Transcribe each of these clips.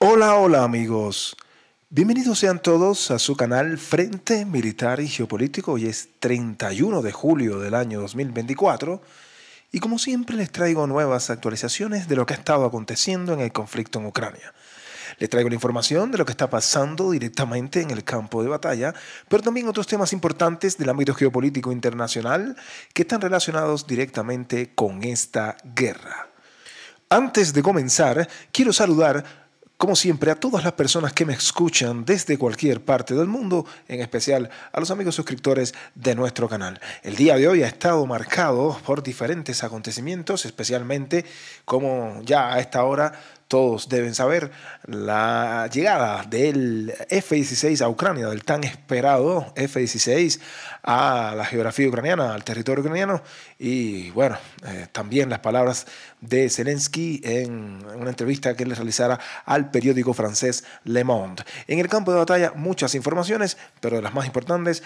Hola, hola amigos. Bienvenidos sean todos a su canal Frente Militar y Geopolítico. Hoy es 31 de julio del año 2024 y como siempre les traigo nuevas actualizaciones de lo que ha estado aconteciendo en el conflicto en Ucrania. Les traigo la información de lo que está pasando directamente en el campo de batalla, pero también otros temas importantes del ámbito geopolítico internacional que están relacionados directamente con esta guerra. Antes de comenzar, quiero saludar como siempre, a todas las personas que me escuchan desde cualquier parte del mundo, en especial a los amigos suscriptores de nuestro canal. El día de hoy ha estado marcado por diferentes acontecimientos, especialmente como ya a esta hora todos deben saber, la llegada del F-16 a Ucrania, del tan esperado F-16 a la geografía ucraniana, al territorio ucraniano, y bueno, eh, también las palabras de Zelensky en una entrevista que le realizara al periódico francés Le Monde. En el campo de batalla muchas informaciones, pero de las más importantes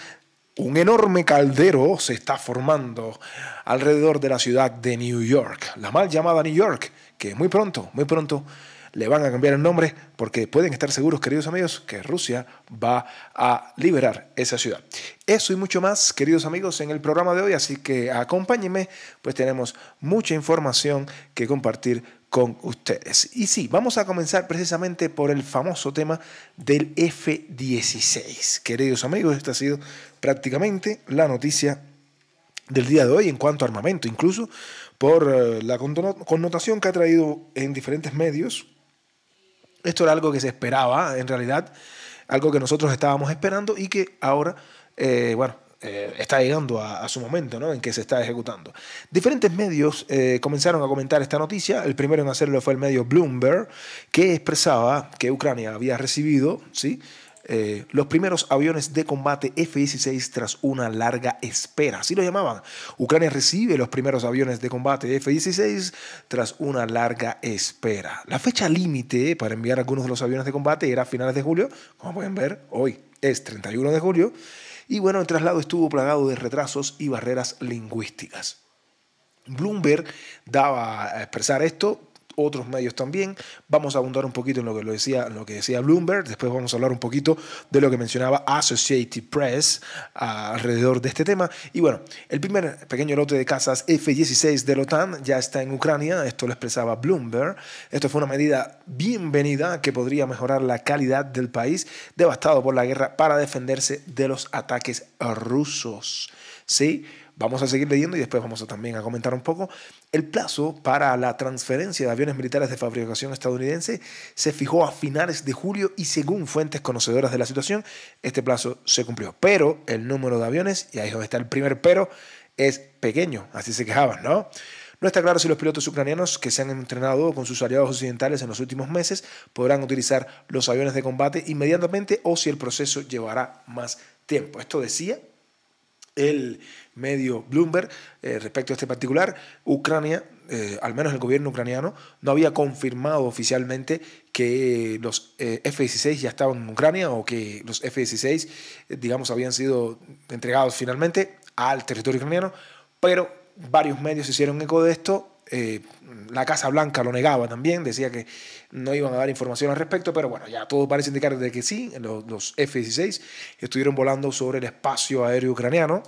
un enorme caldero se está formando alrededor de la ciudad de New York, la mal llamada New York, que muy pronto, muy pronto le van a cambiar el nombre porque pueden estar seguros, queridos amigos, que Rusia va a liberar esa ciudad. Eso y mucho más, queridos amigos, en el programa de hoy, así que acompáñenme, pues tenemos mucha información que compartir con ustedes. Y sí, vamos a comenzar precisamente por el famoso tema del F-16. Queridos amigos, este ha sido prácticamente la noticia del día de hoy en cuanto a armamento, incluso por eh, la connotación que ha traído en diferentes medios. Esto era algo que se esperaba, en realidad, algo que nosotros estábamos esperando y que ahora, eh, bueno, eh, está llegando a, su momento ¿no? en que se está ejecutando. Diferentes medios comenzaron a comentar esta noticia. El primero en hacerlo fue el medio Bloomberg, que expresaba que Ucrania había recibido ¿sí? Eh, los primeros aviones de combate F-16 tras una larga espera. Así lo llamaban. Ucrania recibe los primeros aviones de combate F-16 tras una larga espera. La fecha límite para enviar algunos de los aviones de combate era a finales de julio. Como pueden ver, hoy es 31 de julio. Y bueno, el traslado estuvo plagado de retrasos y barreras lingüísticas. Bloomberg daba a expresar esto otros medios también. Vamos a abundar un poquito en lo que lo decía, lo que decía Bloomberg. Después vamos a hablar un poquito de lo que mencionaba Associated Press ah, alrededor de este tema. Y bueno, el primer pequeño lote de casas F-16 de la OTAN ya está en Ucrania. Esto lo expresaba Bloomberg. Esto fue una medida bienvenida que podría mejorar la calidad del país devastado por la guerra para defenderse de los ataques rusos. Sí, vamos a seguir leyendo y después vamos también a comentar un poco. El plazo para la transferencia de aviones militares de fabricación estadounidense se fijó a finales de julio y según fuentes conocedoras de la situación, este plazo se cumplió. Pero el número de aviones, y ahí es donde está el primer pero, es pequeño, así se quejaban, ¿no? No está claro si los pilotos ucranianos que se han entrenado con sus aliados occidentales en los últimos meses podrán utilizar los aviones de combate inmediatamente o si el proceso llevará más tiempo. Esto decía el medio Bloomberg eh, respecto a este particular, Ucrania, eh, al menos el gobierno ucraniano, no había confirmado oficialmente que los eh, F-16 ya estaban en Ucrania o que los F-16, digamos, habían sido entregados finalmente al territorio ucraniano, pero varios medios hicieron eco de esto. la Casa Blanca lo negaba también, decía que no iban a dar información al respecto, pero bueno, ya todo parece indicar de que sí, los F-16 estuvieron volando sobre el espacio aéreo ucraniano.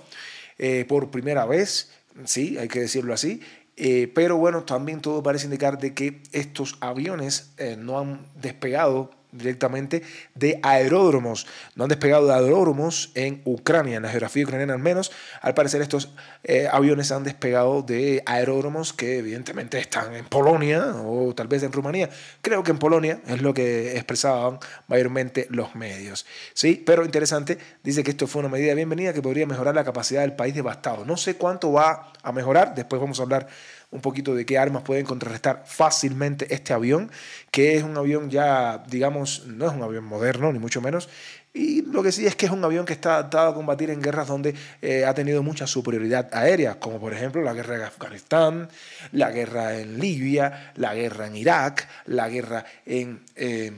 Eh, por primera vez, sí, hay que decirlo así. Eh, pero bueno, también todo parece indicar de que estos aviones eh, no han despegado directamente de aeródromos. No han despegado de aeródromos en Ucrania, en la geografía ucraniana al menos. Al parecer estos eh, aviones han despegado de aeródromos que evidentemente están en Polonia o tal vez en Rumanía. Creo que en Polonia es lo que expresaban mayormente los medios. Sí, pero interesante, dice que esto fue una medida bienvenida que podría mejorar la capacidad del país devastado. No sé cuánto va a mejorar, después vamos a hablar un poquito de qué armas pueden contrarrestar fácilmente este avión, que es un avión ya, digamos, no es un avión moderno, ni mucho menos, y lo que sí es que es un avión que está adaptado a combatir en guerras donde eh, ha tenido mucha superioridad aérea, como por ejemplo la guerra en Afganistán, la guerra en Libia, la guerra en Irak, la guerra en eh,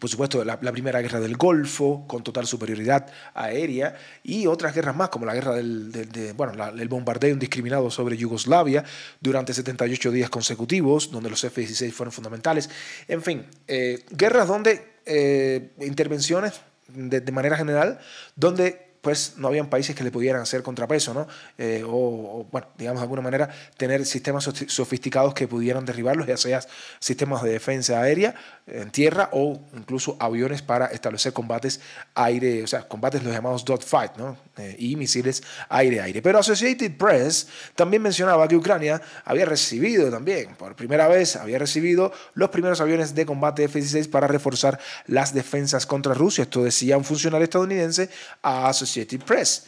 por supuesto, la, primera guerra del Golfo, con total superioridad aérea, y otras guerras más, como la guerra del, bueno, el bombardeo indiscriminado sobre Yugoslavia durante 78 días consecutivos, donde los F-16 fueron fundamentales. En fin, eh, guerras donde eh, intervenciones de, manera general, donde pues no habían países que le pudieran hacer contrapeso, ¿no? Eh, o, digamos de alguna manera, tener sistemas sofisticados que pudieran derribarlos, ya sea sistemas de defensa aérea en tierra o incluso aviones para establecer combates aire, o sea, combates los llamados dogfight, ¿no? Eh, y misiles aire-aire. Pero Associated Press también mencionaba que Ucrania había recibido también, por primera vez, había recibido los primeros aviones de combate F-16 para reforzar las defensas contra Rusia. Esto decía un funcionario estadounidense a Associated Press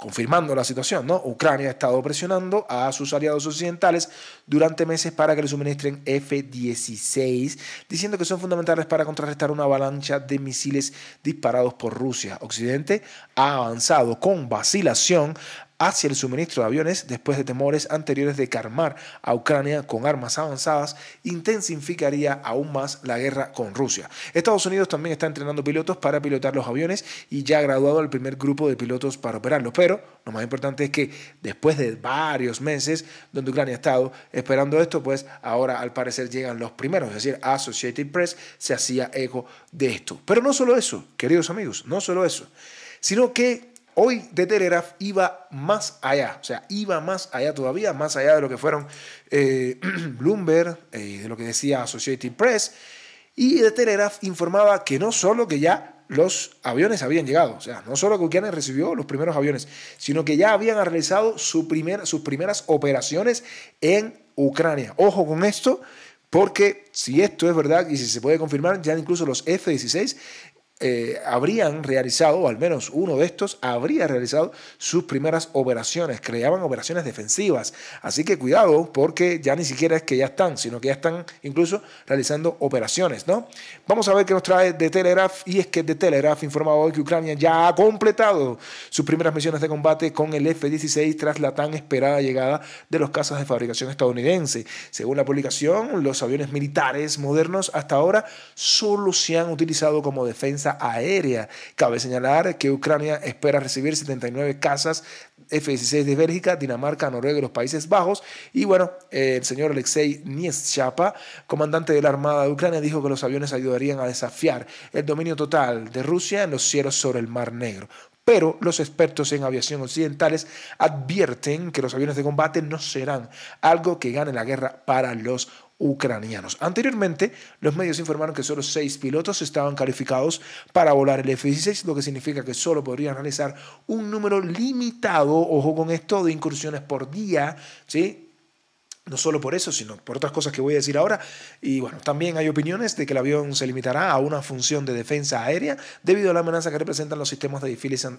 confirmando la situación, ¿no? Ucrania ha estado presionando a sus aliados occidentales durante meses para que le suministren F-16, diciendo que son fundamentales para contrarrestar una avalancha de misiles disparados por Rusia. Occidente ha avanzado con vacilación hacia el suministro de aviones después de temores anteriores de armar a Ucrania con armas avanzadas intensificaría aún más la guerra con Rusia. Estados Unidos también está entrenando pilotos para pilotar los aviones y ya ha graduado al primer grupo de pilotos para operarlos, pero lo más importante es que después de varios meses donde Ucrania ha estado esperando esto, pues ahora al parecer llegan los primeros, es decir, Associated Press se hacía eco de esto. Pero no solo eso, queridos amigos, no solo eso, sino que hoy de Telegraph iba más allá, o sea, iba más allá todavía, más allá de lo que fueron eh, Bloomberg, y eh, de lo que decía Associated Press, y de Telegraph informaba que no solo que ya los aviones habían llegado, o sea, no solo que Ucrania recibió los primeros aviones, sino que ya habían realizado sus primeras operaciones en Ucrania. Ojo con esto, porque si esto es verdad y si se puede confirmar, ya incluso los F-16 eh, habrían realizado, o al menos uno de estos, habría realizado sus primeras operaciones, creaban operaciones defensivas. Así que cuidado, porque ya ni siquiera es que ya están, sino que ya están incluso realizando operaciones, ¿no? Vamos a ver qué nos trae de Telegraph, y es que de Telegraph informa hoy que Ucrania ya ha completado sus primeras misiones de combate con el F-16 tras la tan esperada llegada de los cazas de fabricación estadounidense. Según la publicación, los aviones militares modernos hasta ahora solo se han utilizado como defensa aérea. Cabe señalar que Ucrania espera recibir 79 casas F-16 de Bélgica, Dinamarca, Noruega y los Países Bajos. Y bueno, el señor Alexei Nieschapa, comandante de la Armada de Ucrania, dijo que los aviones ayudarían a desafiar el dominio total de Rusia en los cielos sobre el Mar Negro pero los expertos en aviación occidentales advierten que los aviones de combate no serán algo que gane la guerra para los ucranianos. Anteriormente, los medios informaron que solo seis pilotos estaban calificados para volar el F-16, lo que significa que solo podrían realizar un número limitado, ojo con esto, de incursiones por día, ¿sí? No solo por eso, sino por otras cosas que voy a decir ahora. Y bueno, también hay opiniones de que el avión se limitará a una función de defensa aérea debido a la amenaza que representan los sistemas de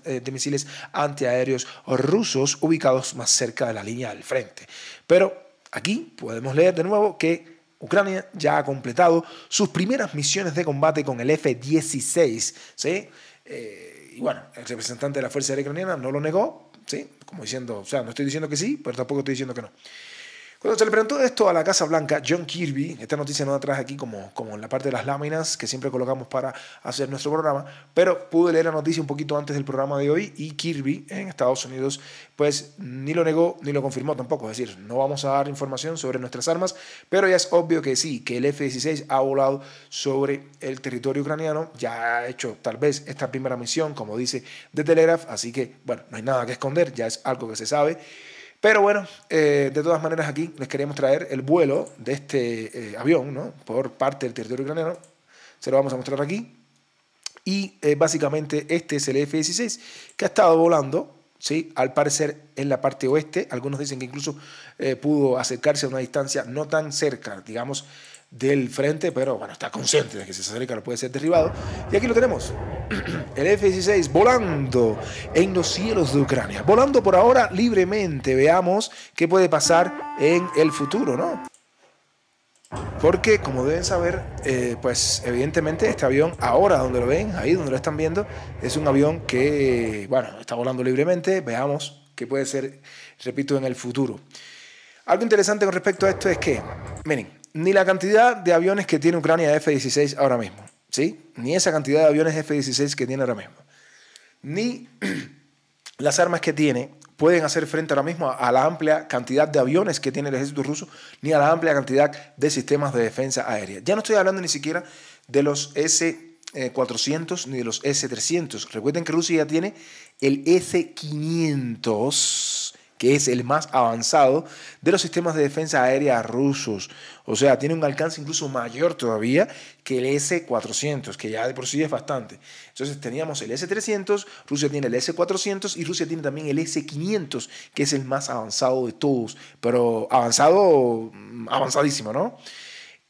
eh, misiles antiaéreos rusos ubicados más cerca de la línea del frente. Pero Aquí podemos leer de nuevo que Ucrania ya ha completado sus primeras misiones de combate con el F-16. ¿sí? Eh, y bueno, el representante de la Fuerza Aérea Ucraniana no lo negó, ¿sí? como diciendo, o sea, no estoy diciendo que sí, pero tampoco estoy diciendo que no. Cuando se le preguntó esto a la Casa Blanca, John Kirby, esta noticia no la traje aquí como, como en la parte de las láminas que siempre colocamos para hacer nuestro programa, pero pude leer la noticia un poquito antes del programa de hoy y Kirby en Estados Unidos pues ni lo negó ni lo confirmó tampoco, es decir, no vamos a dar información sobre nuestras armas, pero ya es obvio que sí, que el F-16 ha volado sobre el territorio ucraniano, ya ha hecho tal vez esta primera misión, como dice The Telegraph, así que bueno, no hay nada que esconder, ya es algo que se sabe. Pero bueno, eh, de todas maneras aquí les queríamos traer el vuelo de este eh, avión, ¿no? Por parte del territorio ucraniano. Se lo vamos a mostrar aquí. Y eh, básicamente este es el F-16 que ha estado volando, ¿sí? Al parecer en la parte oeste. Algunos dicen que incluso pudo acercarse a una distancia no tan cerca, digamos del frente, pero bueno, está consciente de que si se acerca no puede ser derribado. Y aquí lo tenemos, el F-16 volando en los cielos de Ucrania, volando por ahora libremente, veamos qué puede pasar en el futuro, ¿no? Porque, como deben saber, eh, pues evidentemente este avión, ahora donde lo ven, ahí donde lo están viendo, es un avión que, bueno, está volando libremente. Veamos qué puede ser, repito, en el futuro. Algo interesante con respecto a esto es que, miren, ni la cantidad de aviones que tiene Ucrania F-16 ahora mismo, ¿sí? Ni esa cantidad de aviones F-16 que tiene ahora mismo. Ni las armas que tiene pueden hacer frente ahora mismo a la amplia cantidad de aviones que tiene el ejército ruso, ni a la amplia cantidad de sistemas de defensa aérea. Ya no estoy hablando ni siquiera de los S-400 eh, ni de los S-300. Recuerden que Rusia ya tiene el S-500 que es el más avanzado de los sistemas de defensa aérea rusos. O sea, tiene un alcance incluso mayor todavía que el S-400, que ya de por sí es bastante. Entonces teníamos el S-300, Rusia tiene el S-400 y Rusia tiene también el S-500, que es el más avanzado de todos, pero avanzado, mm, avanzadísimo, ¿no?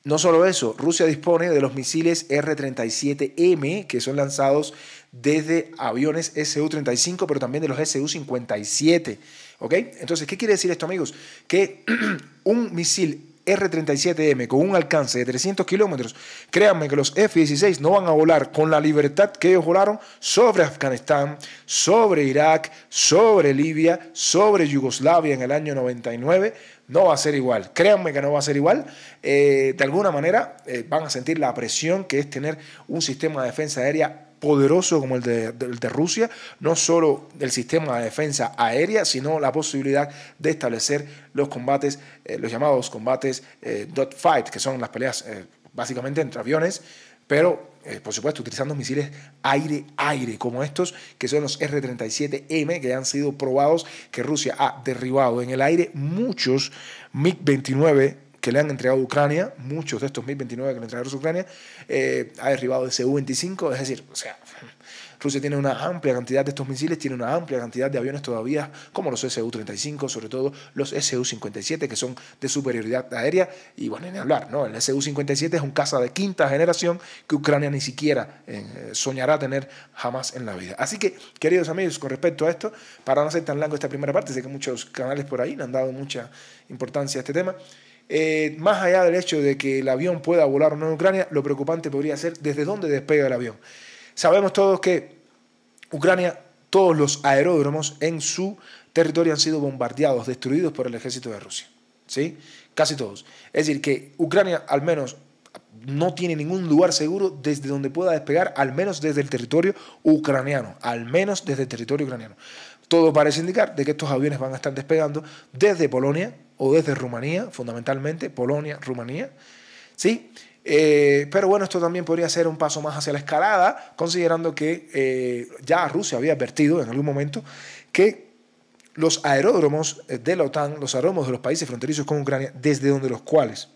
No solo eso, Rusia dispone de los misiles R-37M que son lanzados desde aviones Su-35, pero también de los Su-57. ¿Ok? Entonces, ¿qué quiere decir esto, amigos? Que un misil R-37M con un alcance de 300 kilómetros, créanme que los F-16 no van a volar con la libertad que ellos volaron sobre Afganistán, sobre Irak, sobre Libia, sobre Yugoslavia en el año 99. No va a ser igual, créanme que no va a ser igual. Eh, de alguna manera eh, van a sentir la presión que es tener un sistema de defensa aérea poderoso como el de, Rusia, no solo el sistema de defensa aérea, sino la posibilidad de establecer los combates, eh, los llamados combates eh, dot fight, que son las peleas eh, básicamente entre aviones, pero por supuesto utilizando misiles aire-aire como estos, que son los R-37M, que han sido probados, que Rusia ha derribado en el aire muchos MiG-29 que le han entregado a Ucrania, muchos de estos 1029 que le han entregado a Ucrania, eh, ha derribado el Su-25, es decir, o sea, Rusia tiene una amplia cantidad de estos misiles, tiene una amplia cantidad de aviones todavía, como los Su-35, sobre todo los Su-57, que son de superioridad aérea, y bueno, ni hablar, ¿no? El Su-57 es un caza de quinta generación que Ucrania ni siquiera eh, soñará tener jamás en la vida. Así que, queridos amigos, con respecto a esto, para no ser tan largo esta primera parte, sé que muchos canales por ahí le han dado mucha importancia a este tema, eh, más allá del hecho de que el avión pueda volar o no en Ucrania, lo preocupante podría ser desde dónde despega el avión. Sabemos todos que Ucrania, todos los aeródromos en su territorio han sido bombardeados, destruidos por el ejército de Rusia. ¿sí? Casi todos. Es decir, que Ucrania al menos no tiene ningún lugar seguro desde donde pueda despegar, al menos desde el territorio ucraniano, al menos desde el territorio ucraniano. Todo parece indicar de que estos aviones van a estar despegando desde Polonia, o desde Rumanía, fundamentalmente, Polonia, Rumanía. ¿sí? Eh, pero bueno, esto también podría ser un paso más hacia la escalada, considerando que eh, ya Rusia había advertido en algún momento que los aeródromos de la OTAN, los aeródromos de los países fronterizos con Ucrania, desde donde los cuales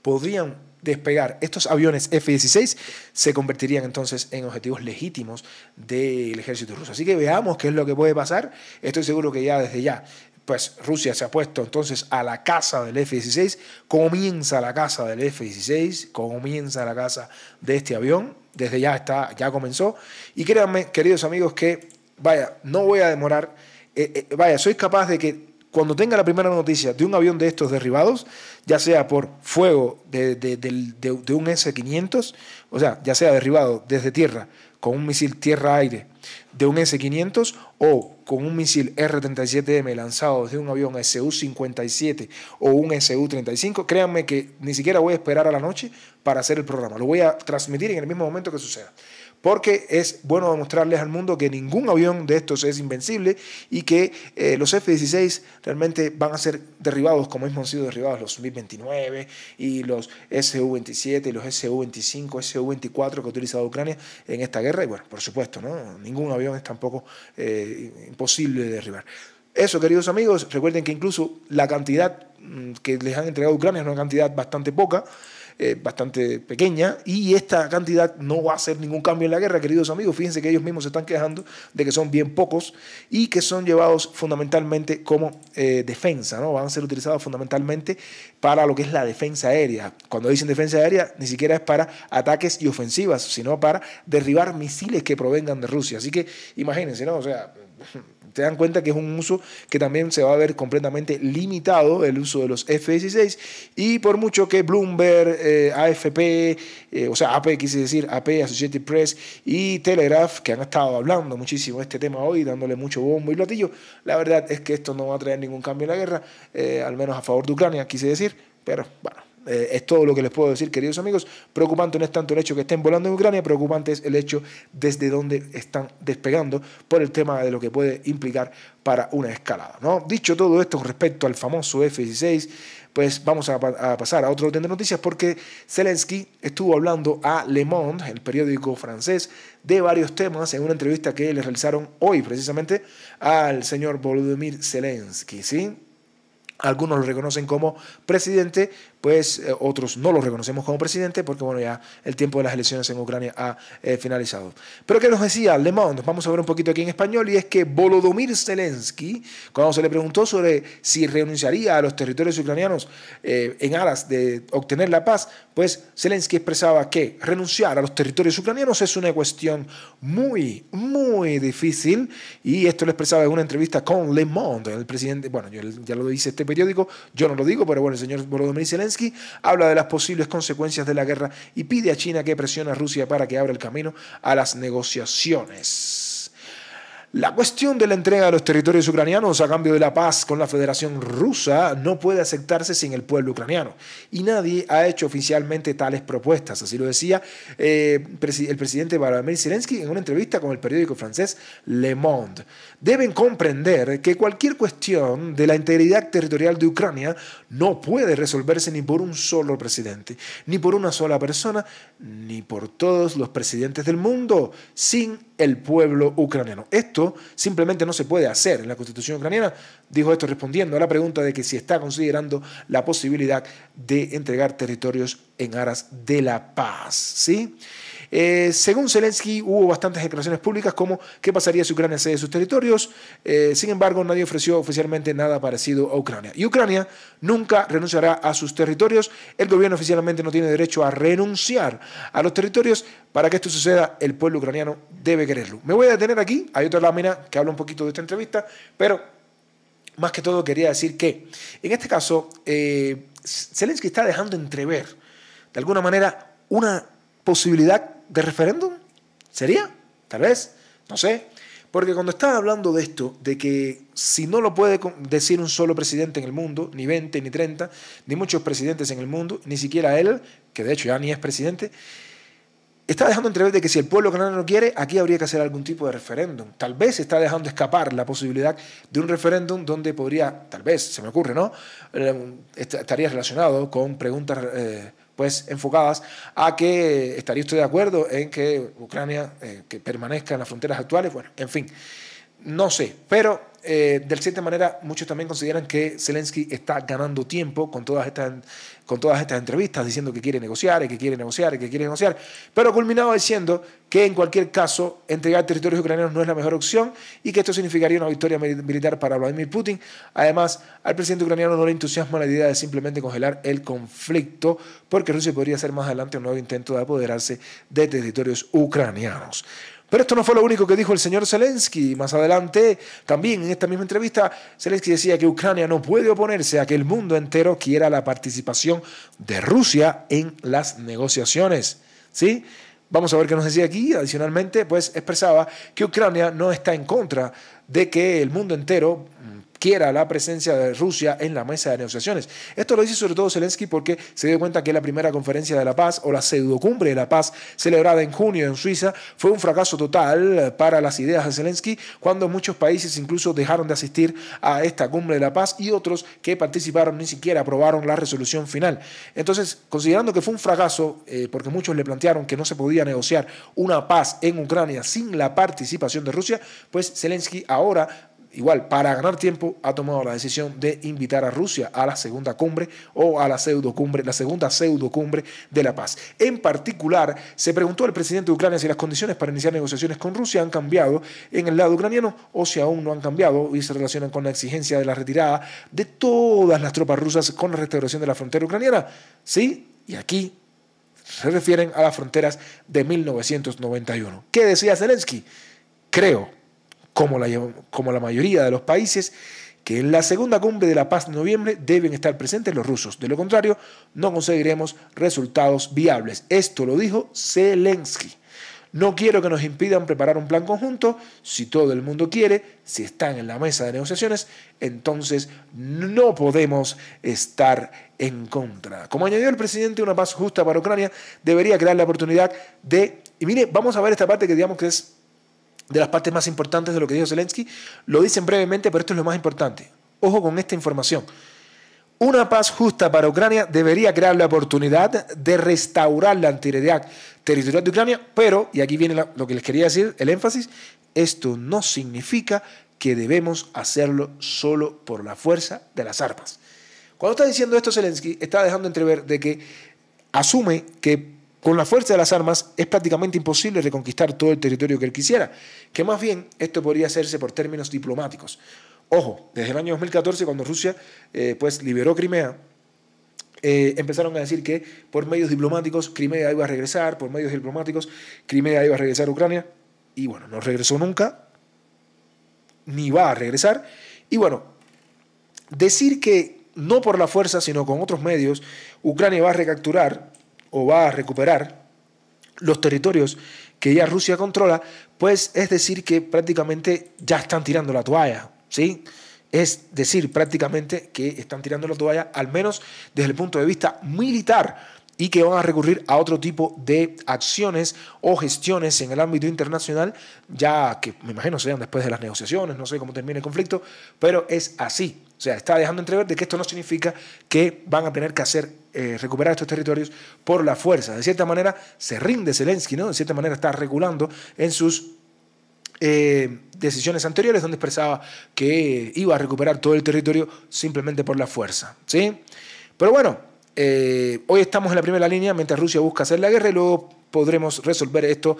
podrían despegar estos aviones F-16 se convertirían entonces en objetivos legítimos del ejército ruso. Así que veamos qué es lo que puede pasar. Estoy seguro que ya desde ya pues Rusia se ha puesto entonces a la casa del F-16, comienza la casa del F-16, comienza la casa de este avión, desde ya está, ya comenzó, y créanme, queridos amigos, que vaya, no voy a demorar, eh, eh, vaya, soy capaz de que cuando tenga la primera noticia de un avión de estos derribados, ya sea por fuego de un S-500, o sea, ya sea derribado desde tierra con un misil tierra-aire de un S-500 o con un misil R-37M lanzado desde un avión SU-57 o un SU-35, créanme que ni siquiera voy a esperar a la noche para hacer el programa. Lo voy a transmitir en el mismo momento que suceda porque es bueno demostrarles al mundo que ningún avión de estos es invencible y que eh, los F-16 realmente van a ser derribados como hemos han sido derribados los Mi-29 y los Su-27 los Su-25, Su-24 que ha utilizado Ucrania en esta guerra y bueno, por supuesto, ¿no? ningún avión es tampoco eh, imposible de derribar. Eso, queridos amigos, recuerden que incluso la cantidad mm, que les han entregado a Ucrania es una cantidad bastante poca. Eh, bastante pequeña y esta cantidad no va a hacer ningún cambio en la guerra, queridos amigos. Fíjense que ellos mismos se están quejando de que son bien pocos y que son llevados fundamentalmente como eh, defensa, ¿no? Van a ser utilizados fundamentalmente para lo que es la defensa aérea. Cuando dicen defensa aérea, ni siquiera es para ataques y ofensivas, sino para derribar misiles que provengan de Rusia. Así que imagínense, ¿no? O sea te dan cuenta que es un uso que también se va a ver completamente limitado el uso de los F-16 y por mucho que Bloomberg, eh, AFP, eh, o sea, AP quise decir, AP, Associated Press y Telegraph, que han estado hablando muchísimo de este tema hoy, dándole mucho bombo y platillo, la verdad es que esto no va a traer ningún cambio en la guerra, eh, al menos a favor de Ucrania, quise decir, pero bueno. Eh, es todo lo que les puedo decir, queridos amigos. Preocupante no es tanto el hecho que estén volando en Ucrania, preocupante es el hecho desde dónde están despegando por el tema de lo que puede implicar para una escalada. ¿no? Dicho todo esto respecto al famoso F-16, pues vamos a, pasar a otro orden de noticias porque Zelensky estuvo hablando a Le Monde, el periódico francés, de varios temas en una entrevista que le realizaron hoy precisamente al señor Volodymyr Zelensky, ¿sí? Algunos lo reconocen como presidente, pues eh, otros no los reconocemos como presidente porque bueno, ya el tiempo de las elecciones en Ucrania ha eh, finalizado. Pero que nos decía Le Monde, vamos a ver un poquito aquí en español, y es que Volodymyr Zelensky, cuando se le preguntó sobre si renunciaría a los territorios ucranianos eh, en aras de obtener la paz, pues Zelensky expresaba que renunciar a los territorios ucranianos es una cuestión muy, muy difícil, y esto lo expresaba en una entrevista con Le Monde, el presidente, bueno, yo, ya lo dice este periódico, yo no lo digo, pero bueno, el señor Volodymyr Zelensky habla de las posibles consecuencias de la guerra y pide a China que presione a Rusia para que abra el camino a las negociaciones. La cuestión de la entrega de los territorios ucranianos a cambio de la paz con la Federación Rusa no puede aceptarse sin el pueblo ucraniano. Y nadie ha hecho oficialmente tales propuestas. Así lo decía eh, el presidente Vladimir Zelensky en una entrevista con el periódico francés Le Monde deben comprender que cualquier cuestión de la integridad territorial de Ucrania no puede resolverse ni por un solo presidente, ni por una sola persona, ni por todos los presidentes del mundo sin el pueblo ucraniano. Esto simplemente no se puede hacer en la constitución ucraniana. Dijo esto respondiendo a la pregunta de que si está considerando la posibilidad de entregar territorios en aras de la paz. ¿sí? Eh, según Zelensky, hubo bastantes declaraciones públicas como qué pasaría si Ucrania cede sus territorios. Eh, sin embargo, nadie ofreció oficialmente nada parecido a Ucrania. Y Ucrania nunca renunciará a sus territorios. El gobierno oficialmente no tiene derecho a renunciar a los territorios. Para que esto suceda, el pueblo ucraniano debe quererlo. Me voy a detener aquí. Hay otra lámina que habla un poquito de esta entrevista, pero más que todo quería decir que, en este caso, eh, Zelensky está dejando entrever, de alguna manera, una posibilidad de referéndum? ¿Sería? Tal vez, no sé. Porque cuando está hablando de esto, de que si no lo puede decir un solo presidente en el mundo, ni 20, ni 30, ni muchos presidentes en el mundo, ni siquiera él, que de hecho ya ni es presidente, está dejando entrever de que si el pueblo canario no quiere, aquí habría que hacer algún tipo de referéndum. Tal vez está dejando escapar la posibilidad de un referéndum donde podría, tal vez, se me ocurre, ¿no? Eh, estaría relacionado con preguntas eh, pues enfocadas a que estaría usted de acuerdo en que Ucrania eh, que permanezca en las fronteras actuales, bueno, en fin, no sé, pero eh, de cierta manera muchos también consideran que Zelensky está ganando tiempo con todas estas con todas estas entrevistas diciendo que quiere negociar, y que quiere negociar, que quiere negociar, pero culminado diciendo que en cualquier caso entregar territorios ucranianos no es la mejor opción y que esto significaría una victoria militar para Vladimir Putin. Además, al presidente ucraniano no le entusiasma la idea de simplemente congelar el conflicto porque Rusia podría hacer más adelante un nuevo intento de apoderarse de territorios ucranianos. Pero esto no fue lo único que dijo el señor Zelensky. Más adelante, también en esta misma entrevista, Zelensky decía que Ucrania no puede oponerse a que el mundo entero quiera la participación de Rusia en las negociaciones. ¿Sí? Vamos a ver qué nos decía aquí. Adicionalmente, pues expresaba que Ucrania no está en contra de que el mundo entero quiera la presencia de Rusia en la mesa de negociaciones. Esto lo dice sobre todo Zelensky porque se dio cuenta que la primera conferencia de la paz o la pseudocumbre de la paz celebrada en junio en Suiza fue un fracaso total para las ideas de Zelensky cuando muchos países incluso dejaron de asistir a esta cumbre de la paz y otros que participaron ni siquiera aprobaron la resolución final. Entonces, considerando que fue un fracaso eh, porque muchos le plantearon que no se podía negociar una paz en Ucrania sin la participación de Rusia, pues Zelensky ahora igual, para ganar tiempo, ha tomado la decisión de invitar a Rusia a la segunda cumbre o a la pseudo la segunda pseudo cumbre de la paz. En particular, se preguntó al presidente de Ucrania si las condiciones para iniciar negociaciones con Rusia han cambiado en el lado ucraniano o si aún no han cambiado y se relacionan con la exigencia de la retirada de todas las tropas rusas con la restauración de la frontera ucraniana. Sí, y aquí se refieren a las fronteras de 1991. ¿Qué decía Zelensky? Creo como la, como la mayoría de los países, que en la segunda cumbre de la paz de noviembre deben estar presentes los rusos. De lo contrario, no conseguiremos resultados viables. Esto lo dijo Zelensky. No quiero que nos impidan preparar un plan conjunto. Si todo el mundo quiere, si están en la mesa de negociaciones, entonces no podemos estar en contra. Como añadió el presidente, una paz justa para Ucrania debería crear la oportunidad de... Y mire, vamos a ver esta parte que digamos que es de las partes más importantes de lo que dijo Zelensky. Lo dicen brevemente, pero esto es lo más importante. Ojo con esta información. Una paz justa para Ucrania debería crear la oportunidad de restaurar la anterioridad territorial de Ucrania, pero, y aquí viene lo que les quería decir, el énfasis, esto no significa que debemos hacerlo solo por la fuerza de las armas. Cuando está diciendo esto Zelensky, está dejando entrever de que asume que con la fuerza de las armas es prácticamente imposible reconquistar todo el territorio que él quisiera, que más bien esto podría hacerse por términos diplomáticos. Ojo, desde el año 2014, cuando Rusia eh, pues, liberó Crimea, eh, empezaron a decir que por medios diplomáticos Crimea iba a regresar, por medios diplomáticos Crimea iba a regresar a Ucrania, y bueno, no regresó nunca, ni va a regresar, y bueno, decir que no por la fuerza, sino con otros medios, Ucrania va a recapturar o va a recuperar los territorios que ya Rusia controla, pues es decir que prácticamente ya están tirando la toalla, ¿sí? Es decir, prácticamente que están tirando la toalla, al menos desde el punto de vista militar, y que van a recurrir a otro tipo de acciones o gestiones en el ámbito internacional, ya que me imagino sean después de las negociaciones, no sé cómo termine el conflicto, pero es así. O sea, está dejando entrever de que esto no significa que van a tener que hacer eh, recuperar estos territorios por la fuerza. De cierta manera se rinde Zelensky, ¿no? De cierta manera está regulando en sus eh, decisiones anteriores donde expresaba que iba a recuperar todo el territorio simplemente por la fuerza, ¿sí? Pero bueno, eh, hoy estamos en la primera línea mientras Rusia busca hacer la guerra y luego podremos resolver esto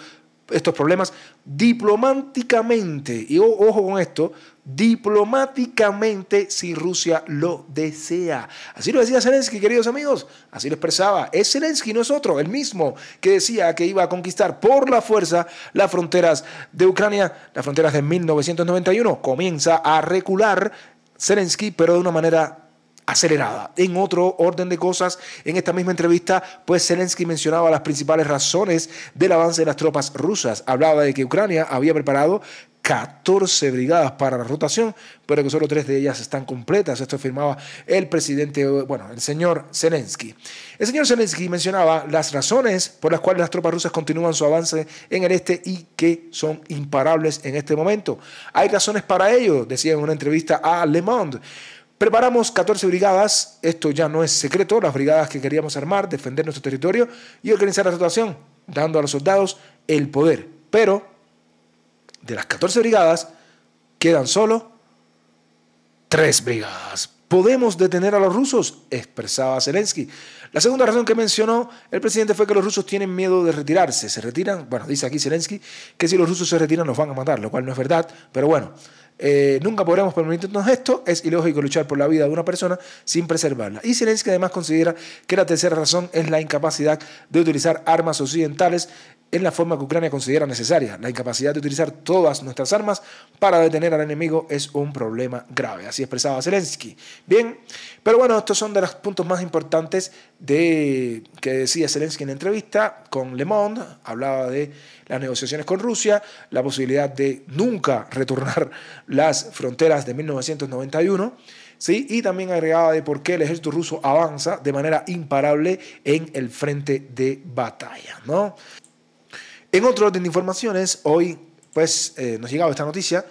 estos problemas diplomáticamente, y ojo con esto, diplomáticamente si Rusia lo desea. Así lo decía Zelensky, queridos amigos, así lo expresaba. Es Zelensky, no es otro, el mismo que decía que iba a conquistar por la fuerza las fronteras de Ucrania, las fronteras de 1991. Comienza a recular Zelensky, pero de una manera acelerada. En otro orden de cosas, en esta misma entrevista, pues Zelensky mencionaba las principales razones del avance de las tropas rusas. Hablaba de que Ucrania había preparado 14 brigadas para la rotación, pero que solo tres de ellas están completas. Esto afirmaba el presidente, bueno, el señor Zelensky. El señor Zelensky mencionaba las razones por las cuales las tropas rusas continúan su avance en el este y que son imparables en este momento. Hay razones para ello, decía en una entrevista a Le Monde. Preparamos 14 brigadas, esto ya no es secreto, las brigadas que queríamos armar, defender nuestro territorio y organizar la situación, dando a los soldados el poder. Pero de las 14 brigadas quedan solo 3 brigadas. Podemos detener a los rusos, expresaba Zelensky. La segunda razón que mencionó el presidente fue que los rusos tienen miedo de retirarse. Se retiran, bueno, dice aquí Zelensky, que si los rusos se retiran nos van a matar, lo cual no es verdad, pero bueno, eh, nunca podremos permitirnos esto. Es ilógico luchar por la vida de una persona sin preservarla. Y Zelensky además considera que la tercera razón es la incapacidad de utilizar armas occidentales en la forma que Ucrania considera necesaria. La incapacidad de utilizar todas nuestras armas para detener al enemigo es un problema grave. Así expresaba Zelensky. Bien, pero bueno, estos son de los puntos más importantes de, que decía Zelensky en la entrevista con Le Monde. Hablaba de las negociaciones con Rusia, la posibilidad de nunca retornar las fronteras de 1991. ¿sí? y también agregaba de por qué el ejército ruso avanza de manera imparable en el frente de batalla. ¿no? En otro orden de informaciones, hoy pues, eh, nos llegaba esta noticia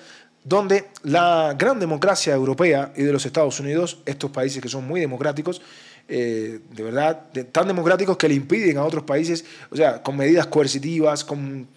donde la gran democracia europea y de los Estados Unidos, estos países que son muy democráticos, eh, de verdad, tan democráticos que le impiden a otros países, o sea, con medidas coercitivas, con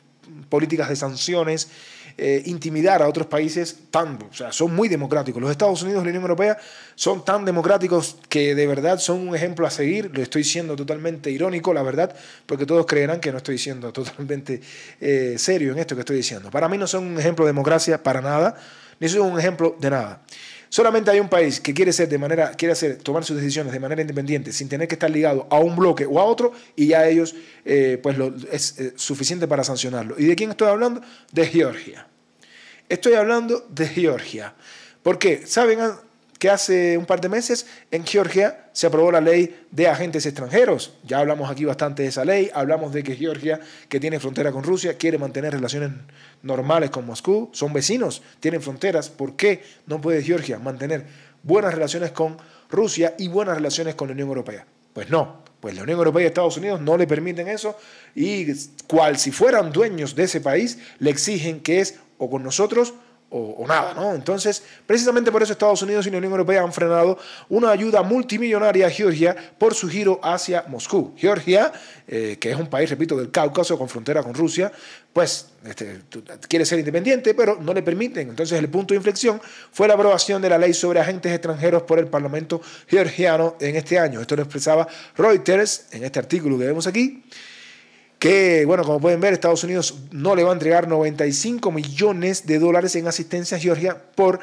políticas de sanciones, eh, intimidar a otros países tanto. O sea, son muy democráticos. Los Estados Unidos y la Unión Europea son tan democráticos que de verdad son un ejemplo a seguir. Lo estoy diciendo totalmente irónico, la verdad, porque todos creerán que no estoy siendo totalmente eh, serio en esto que estoy diciendo. Para mí no son un ejemplo de democracia para nada, ni son un ejemplo de nada. Solamente hay un país que quiere ser de manera, quiere hacer, tomar sus decisiones de manera independiente, sin tener que estar ligado a un bloque o a otro, y ya ellos, eh, pues lo, es eh, suficiente para sancionarlo. ¿Y de quién estoy hablando? De Georgia. Estoy hablando de Georgia. ¿Por qué? ¿Saben? Ah, que hace un par de meses en Georgia se aprobó la ley de agentes extranjeros. Ya hablamos aquí bastante de esa ley, hablamos de que Georgia, que tiene frontera con Rusia, quiere mantener relaciones normales con Moscú, son vecinos, tienen fronteras, ¿por qué no puede Georgia mantener buenas relaciones con Rusia y buenas relaciones con la Unión Europea? Pues no, pues la Unión Europea y Estados Unidos no le permiten eso y cual si fueran dueños de ese país, le exigen que es o con nosotros, o, nada, ¿no? Entonces, precisamente por eso Estados Unidos y la Unión Europea han frenado una ayuda multimillonaria a Georgia por su giro hacia Moscú. Georgia, eh, que es un país, repito, del Cáucaso con frontera con Rusia, pues este, quiere ser independiente, pero no le permiten. Entonces, el punto de inflexión fue la aprobación de la ley sobre agentes extranjeros por el Parlamento georgiano en este año. Esto lo expresaba Reuters en este artículo que vemos aquí que, bueno, como pueden ver, Estados Unidos no le va a entregar 95 millones de dólares en asistencia a Georgia por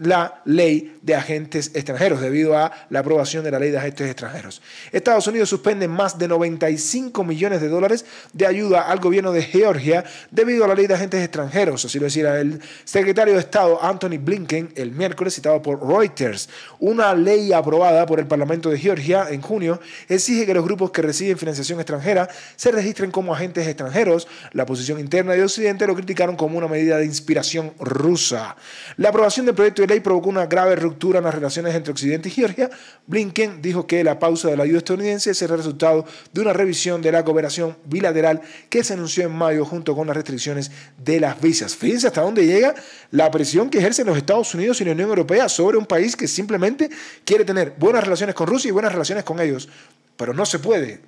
la ley de agentes extranjeros debido a la aprobación de la ley de agentes extranjeros. Estados Unidos suspende más de 95 millones de dólares de ayuda al gobierno de Georgia debido a la ley de agentes extranjeros, así lo decía el secretario de Estado Anthony Blinken el miércoles citado por Reuters. Una ley aprobada por el Parlamento de Georgia en junio exige que los grupos que reciben financiación extranjera se registren como agentes extranjeros. La posición interna de Occidente lo criticaron como una medida de inspiración rusa. La aprobación del proyecto ley provocó una grave ruptura en las relaciones entre Occidente y Georgia, Blinken dijo que la pausa de la ayuda estadounidense es el resultado de una revisión de la cooperación bilateral que se anunció en mayo junto con las restricciones de las visas. Fíjense hasta dónde llega la presión que ejercen los Estados Unidos y la Unión Europea sobre un país que simplemente quiere tener buenas relaciones con Rusia y buenas relaciones con ellos. Pero no se puede.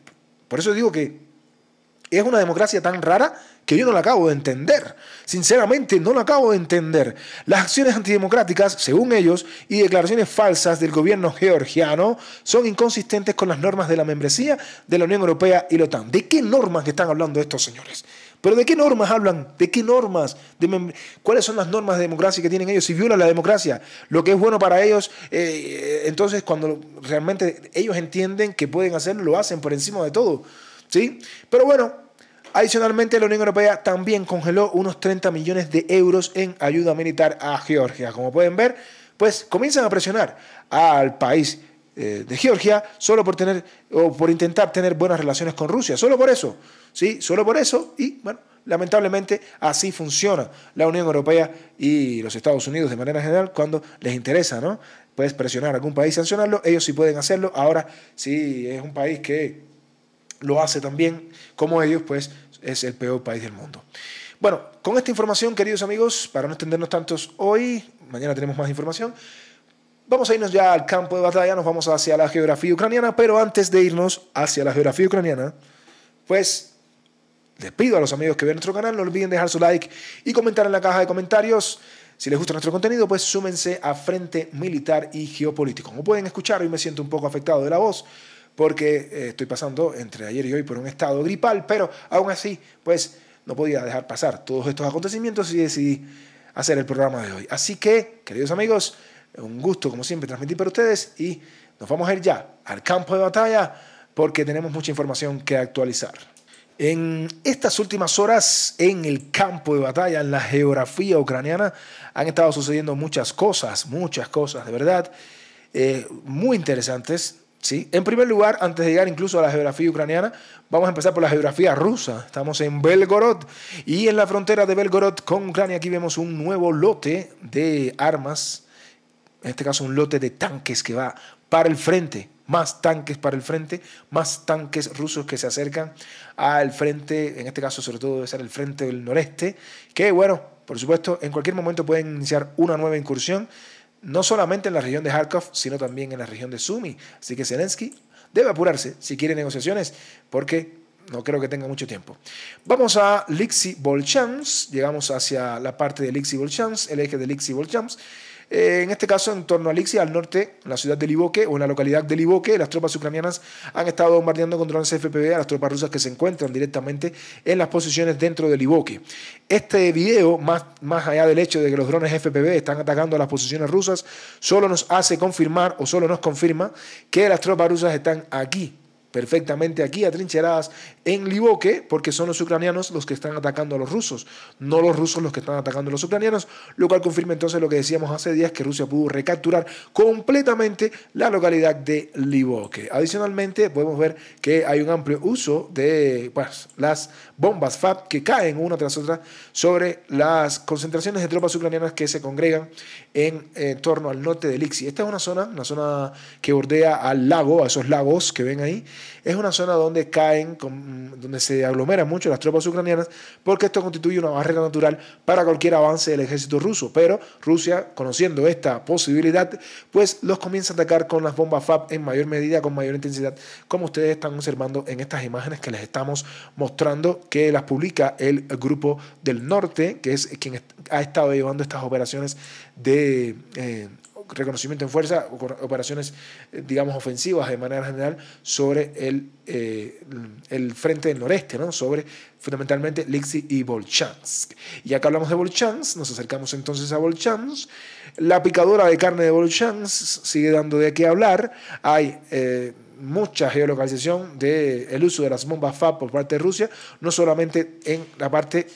Por eso digo que es una democracia tan rara que yo no la acabo de entender. Sinceramente, no la acabo de entender. Las acciones antidemocráticas, según ellos, y declaraciones falsas del gobierno georgiano son inconsistentes con las normas de la membresía de la Unión Europea y la OTAN. ¿De qué normas están hablando estos señores? ¿Pero de qué normas hablan? ¿De qué normas? ¿Cuáles son las normas de democracia que tienen ellos? Si violan la democracia, lo que es bueno para ellos, eh, entonces cuando realmente ellos entienden que pueden hacerlo, lo hacen por encima de todo. ¿Sí? Pero bueno, Adicionalmente, la Unión Europea también congeló unos 30 millones de euros en ayuda militar a Georgia. Como pueden ver, pues comienzan a presionar al país eh, de Georgia solo por tener o por intentar tener buenas relaciones con Rusia, solo por eso, ¿sí? Solo por eso y bueno, lamentablemente así funciona la Unión Europea y los Estados Unidos de manera general cuando les interesa, ¿no? Puedes presionar a algún país, sancionarlo, ellos sí pueden hacerlo, ahora sí, es un país que lo hace también como ellos, pues es el peor país del mundo. Bueno, con esta información, queridos amigos, para no extendernos tantos hoy, mañana tenemos más información. Vamos a irnos ya al campo de batalla, nos vamos hacia la geografía ucraniana, pero antes de irnos hacia la geografía ucraniana, pues les pido a los amigos que ven nuestro canal, no olviden dejar su like y comentar en la caja de comentarios. Si les gusta nuestro contenido, pues súmense a Frente Militar y Geopolítico. Como pueden escuchar, hoy me siento un poco afectado de la voz, porque eh, estoy pasando entre ayer y hoy por un estado gripal, pero aún así, pues no podía dejar pasar todos estos acontecimientos y decidí hacer el programa de hoy. Así que, queridos amigos, un gusto como siempre transmitir para ustedes y nos vamos a ir ya al campo de batalla porque tenemos mucha información que actualizar. En estas últimas horas, en el campo de batalla, en la geografía ucraniana, han estado sucediendo muchas cosas, muchas cosas, de verdad, eh, muy interesantes. En primer lugar, antes de llegar incluso a la geografía ucraniana, vamos a empezar por la geografía rusa. Estamos en Belgorod y en la frontera de Belgorod con Ucrania aquí vemos un nuevo lote de armas, en este caso un lote de tanques que va para el frente más tanques para el frente, más tanques rusos que se acercan al frente, en este caso sobre todo debe ser el frente del noreste, que bueno, por supuesto, en cualquier momento pueden iniciar una nueva incursión no solamente en la región de Kharkov, sino también en la región de Sumi. Así que Zelensky debe apurarse si quiere negociaciones, porque no creo que tenga mucho tiempo. Vamos a Lixi Bolchans, llegamos hacia la parte de Lixi Bolchans, el eje de Lixi Bolchans. Eh, en este caso en torno a Lixia, al norte, en la ciudad de Liboque o en la localidad de Liboke, Las tropas ucranianas han estado bombardeando con drones FPV a las tropas rusas que se encuentran directamente en las posiciones dentro de Liboke. Este video, más, más allá del hecho de que los drones FPV están atacando a las posiciones rusas, solo nos hace confirmar o solo nos confirma que las tropas rusas están aquí perfectamente aquí atrincheradas en Livoque, porque son los ucranianos los que están atacando a los rusos, no los rusos los que están atacando a los ucranianos, lo cual confirma entonces lo que decíamos hace días, que Rusia pudo recapturar completamente la localidad de Livoque. Adicionalmente, podemos ver que hay un amplio uso de pues, las bombas FAB que caen una tras otra sobre las concentraciones de tropas ucranianas que se congregan en eh, torno al norte de Lixi. Esta es una zona, una zona que bordea al lago, a esos lagos que ven ahí. Es una zona donde caen, donde se aglomeran mucho las tropas ucranianas, porque esto constituye una barrera natural para cualquier avance del ejército ruso. Pero Rusia, conociendo esta posibilidad, pues los comienza a atacar con las bombas FAB en mayor medida, con mayor intensidad, como ustedes están observando en estas imágenes que les estamos mostrando que las publica el Grupo del Norte, que es quien ha estado llevando estas operaciones de eh, reconocimiento en fuerza, operaciones, eh, digamos, ofensivas de manera general sobre el, eh, el frente del noreste, ¿no? sobre fundamentalmente Lixi y Volchansk. y que hablamos de Volchansk, nos acercamos entonces a Volchansk. La picadora de carne de Volchansk sigue dando de qué hablar. Hay mucha geolocalización del uso de las bombas FAB por parte de Rusia, no solamente en la parte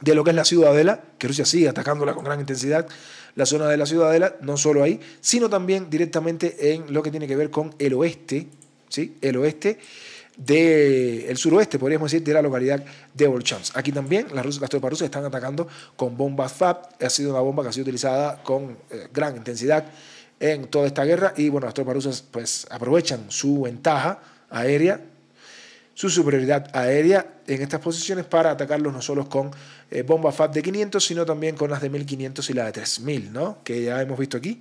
de lo que es la ciudadela, que Rusia sigue atacándola con gran intensidad, la zona de la ciudadela, no solo ahí, sino también directamente en lo que tiene que ver con el oeste, ¿sí? El oeste del el suroeste, podríamos decir, de la localidad de Volchans. Aquí también las, rusas, están atacando con bombas FAB, ha sido una bomba que ha sido utilizada con eh, gran intensidad en toda esta guerra y bueno, las tropas rusas pues aprovechan su ventaja aérea, su superioridad aérea en estas posiciones para atacarlos no solo con eh, bombas FAT de 500, sino también con las de 1500 y las de 3000, ¿no? Que ya hemos visto aquí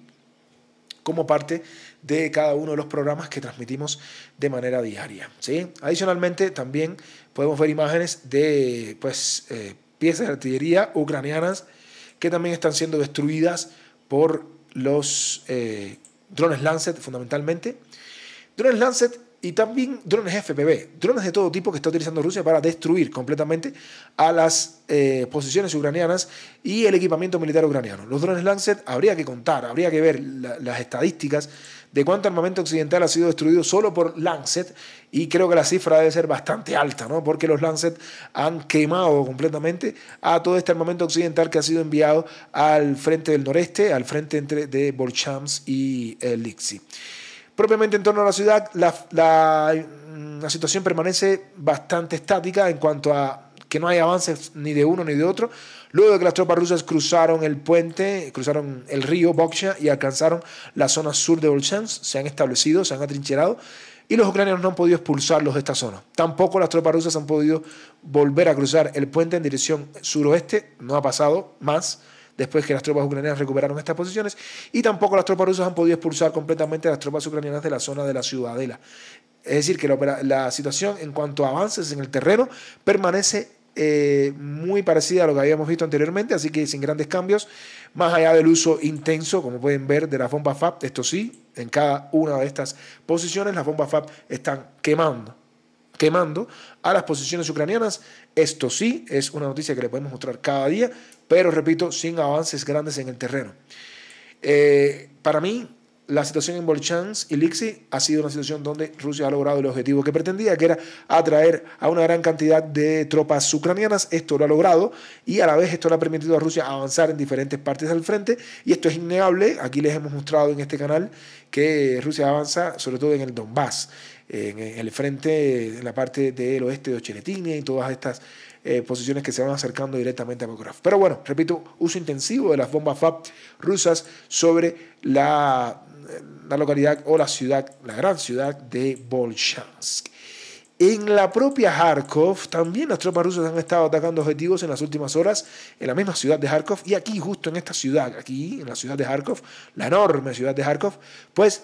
como parte de cada uno de los programas que transmitimos de manera diaria. ¿sí? Adicionalmente, también podemos ver imágenes de pues, eh, piezas de artillería ucranianas que también están siendo destruidas por los eh, drones Lancet fundamentalmente. Drones Lancet y también drones FPV, drones de todo tipo que está utilizando Rusia para destruir completamente a las eh, posiciones ucranianas y el equipamiento militar ucraniano. Los drones Lancet habría que contar, habría que ver las estadísticas de cuánto armamento occidental ha sido destruido solo por Lancet y creo que la cifra debe ser bastante alta, porque los Lancet han quemado completamente a todo este armamento occidental que ha sido enviado al frente del noreste, al frente entre, de Borchams y Elixi. Eh, Lixi. Propiamente en torno a la ciudad, mm, la situación permanece bastante estática en cuanto a que no hay avances ni de uno ni de otro. Luego de que las tropas rusas cruzaron el puente, cruzaron el río Boksha y alcanzaron la zona sur de Volchansk, se han establecido, se han atrincherado y los ucranianos no han podido expulsarlos de esta zona. Tampoco las tropas rusas han podido volver a cruzar el puente en dirección suroeste, no ha pasado más después que las tropas ucranianas recuperaron estas posiciones, y tampoco las tropas rusas han podido expulsar completamente a las tropas ucranianas de la zona de la ciudadela. Es decir, que la, la situación en cuanto a avances en el terreno permanece eh, muy parecida a lo que habíamos visto anteriormente, así que sin grandes cambios, más allá del uso intenso, como pueden ver, de la bombas FAP, esto sí, en cada una de estas posiciones las bombas FAP están quemando, quemando a las posiciones ucranianas, esto sí, es una noticia que le podemos mostrar cada día, pero repito, sin avances grandes en el terreno. Eh, para mí, la situación en Volchansk y Lixi ha sido una situación donde Rusia ha logrado el objetivo que pretendía, que era atraer a una gran cantidad de tropas ucranianas. Esto lo ha logrado y a la vez esto le ha permitido a Rusia avanzar en diferentes partes del frente y esto es innegable. Aquí les hemos mostrado en este canal que Rusia avanza sobre todo en el Donbass, en el frente, en la parte del oeste de Ocheletinia y todas estas eh, posiciones que se van acercando directamente a Makarov. Pero bueno, repito, uso intensivo de las bombas FAB rusas sobre la localidad o la ciudad, la gran ciudad de Bolshansk. En la propia Kharkov, también las tropas rusas han estado atacando objetivos en las últimas horas en la misma ciudad de Kharkov y aquí, justo en esta ciudad, aquí en la ciudad de Kharkov, la enorme ciudad de Kharkov, pues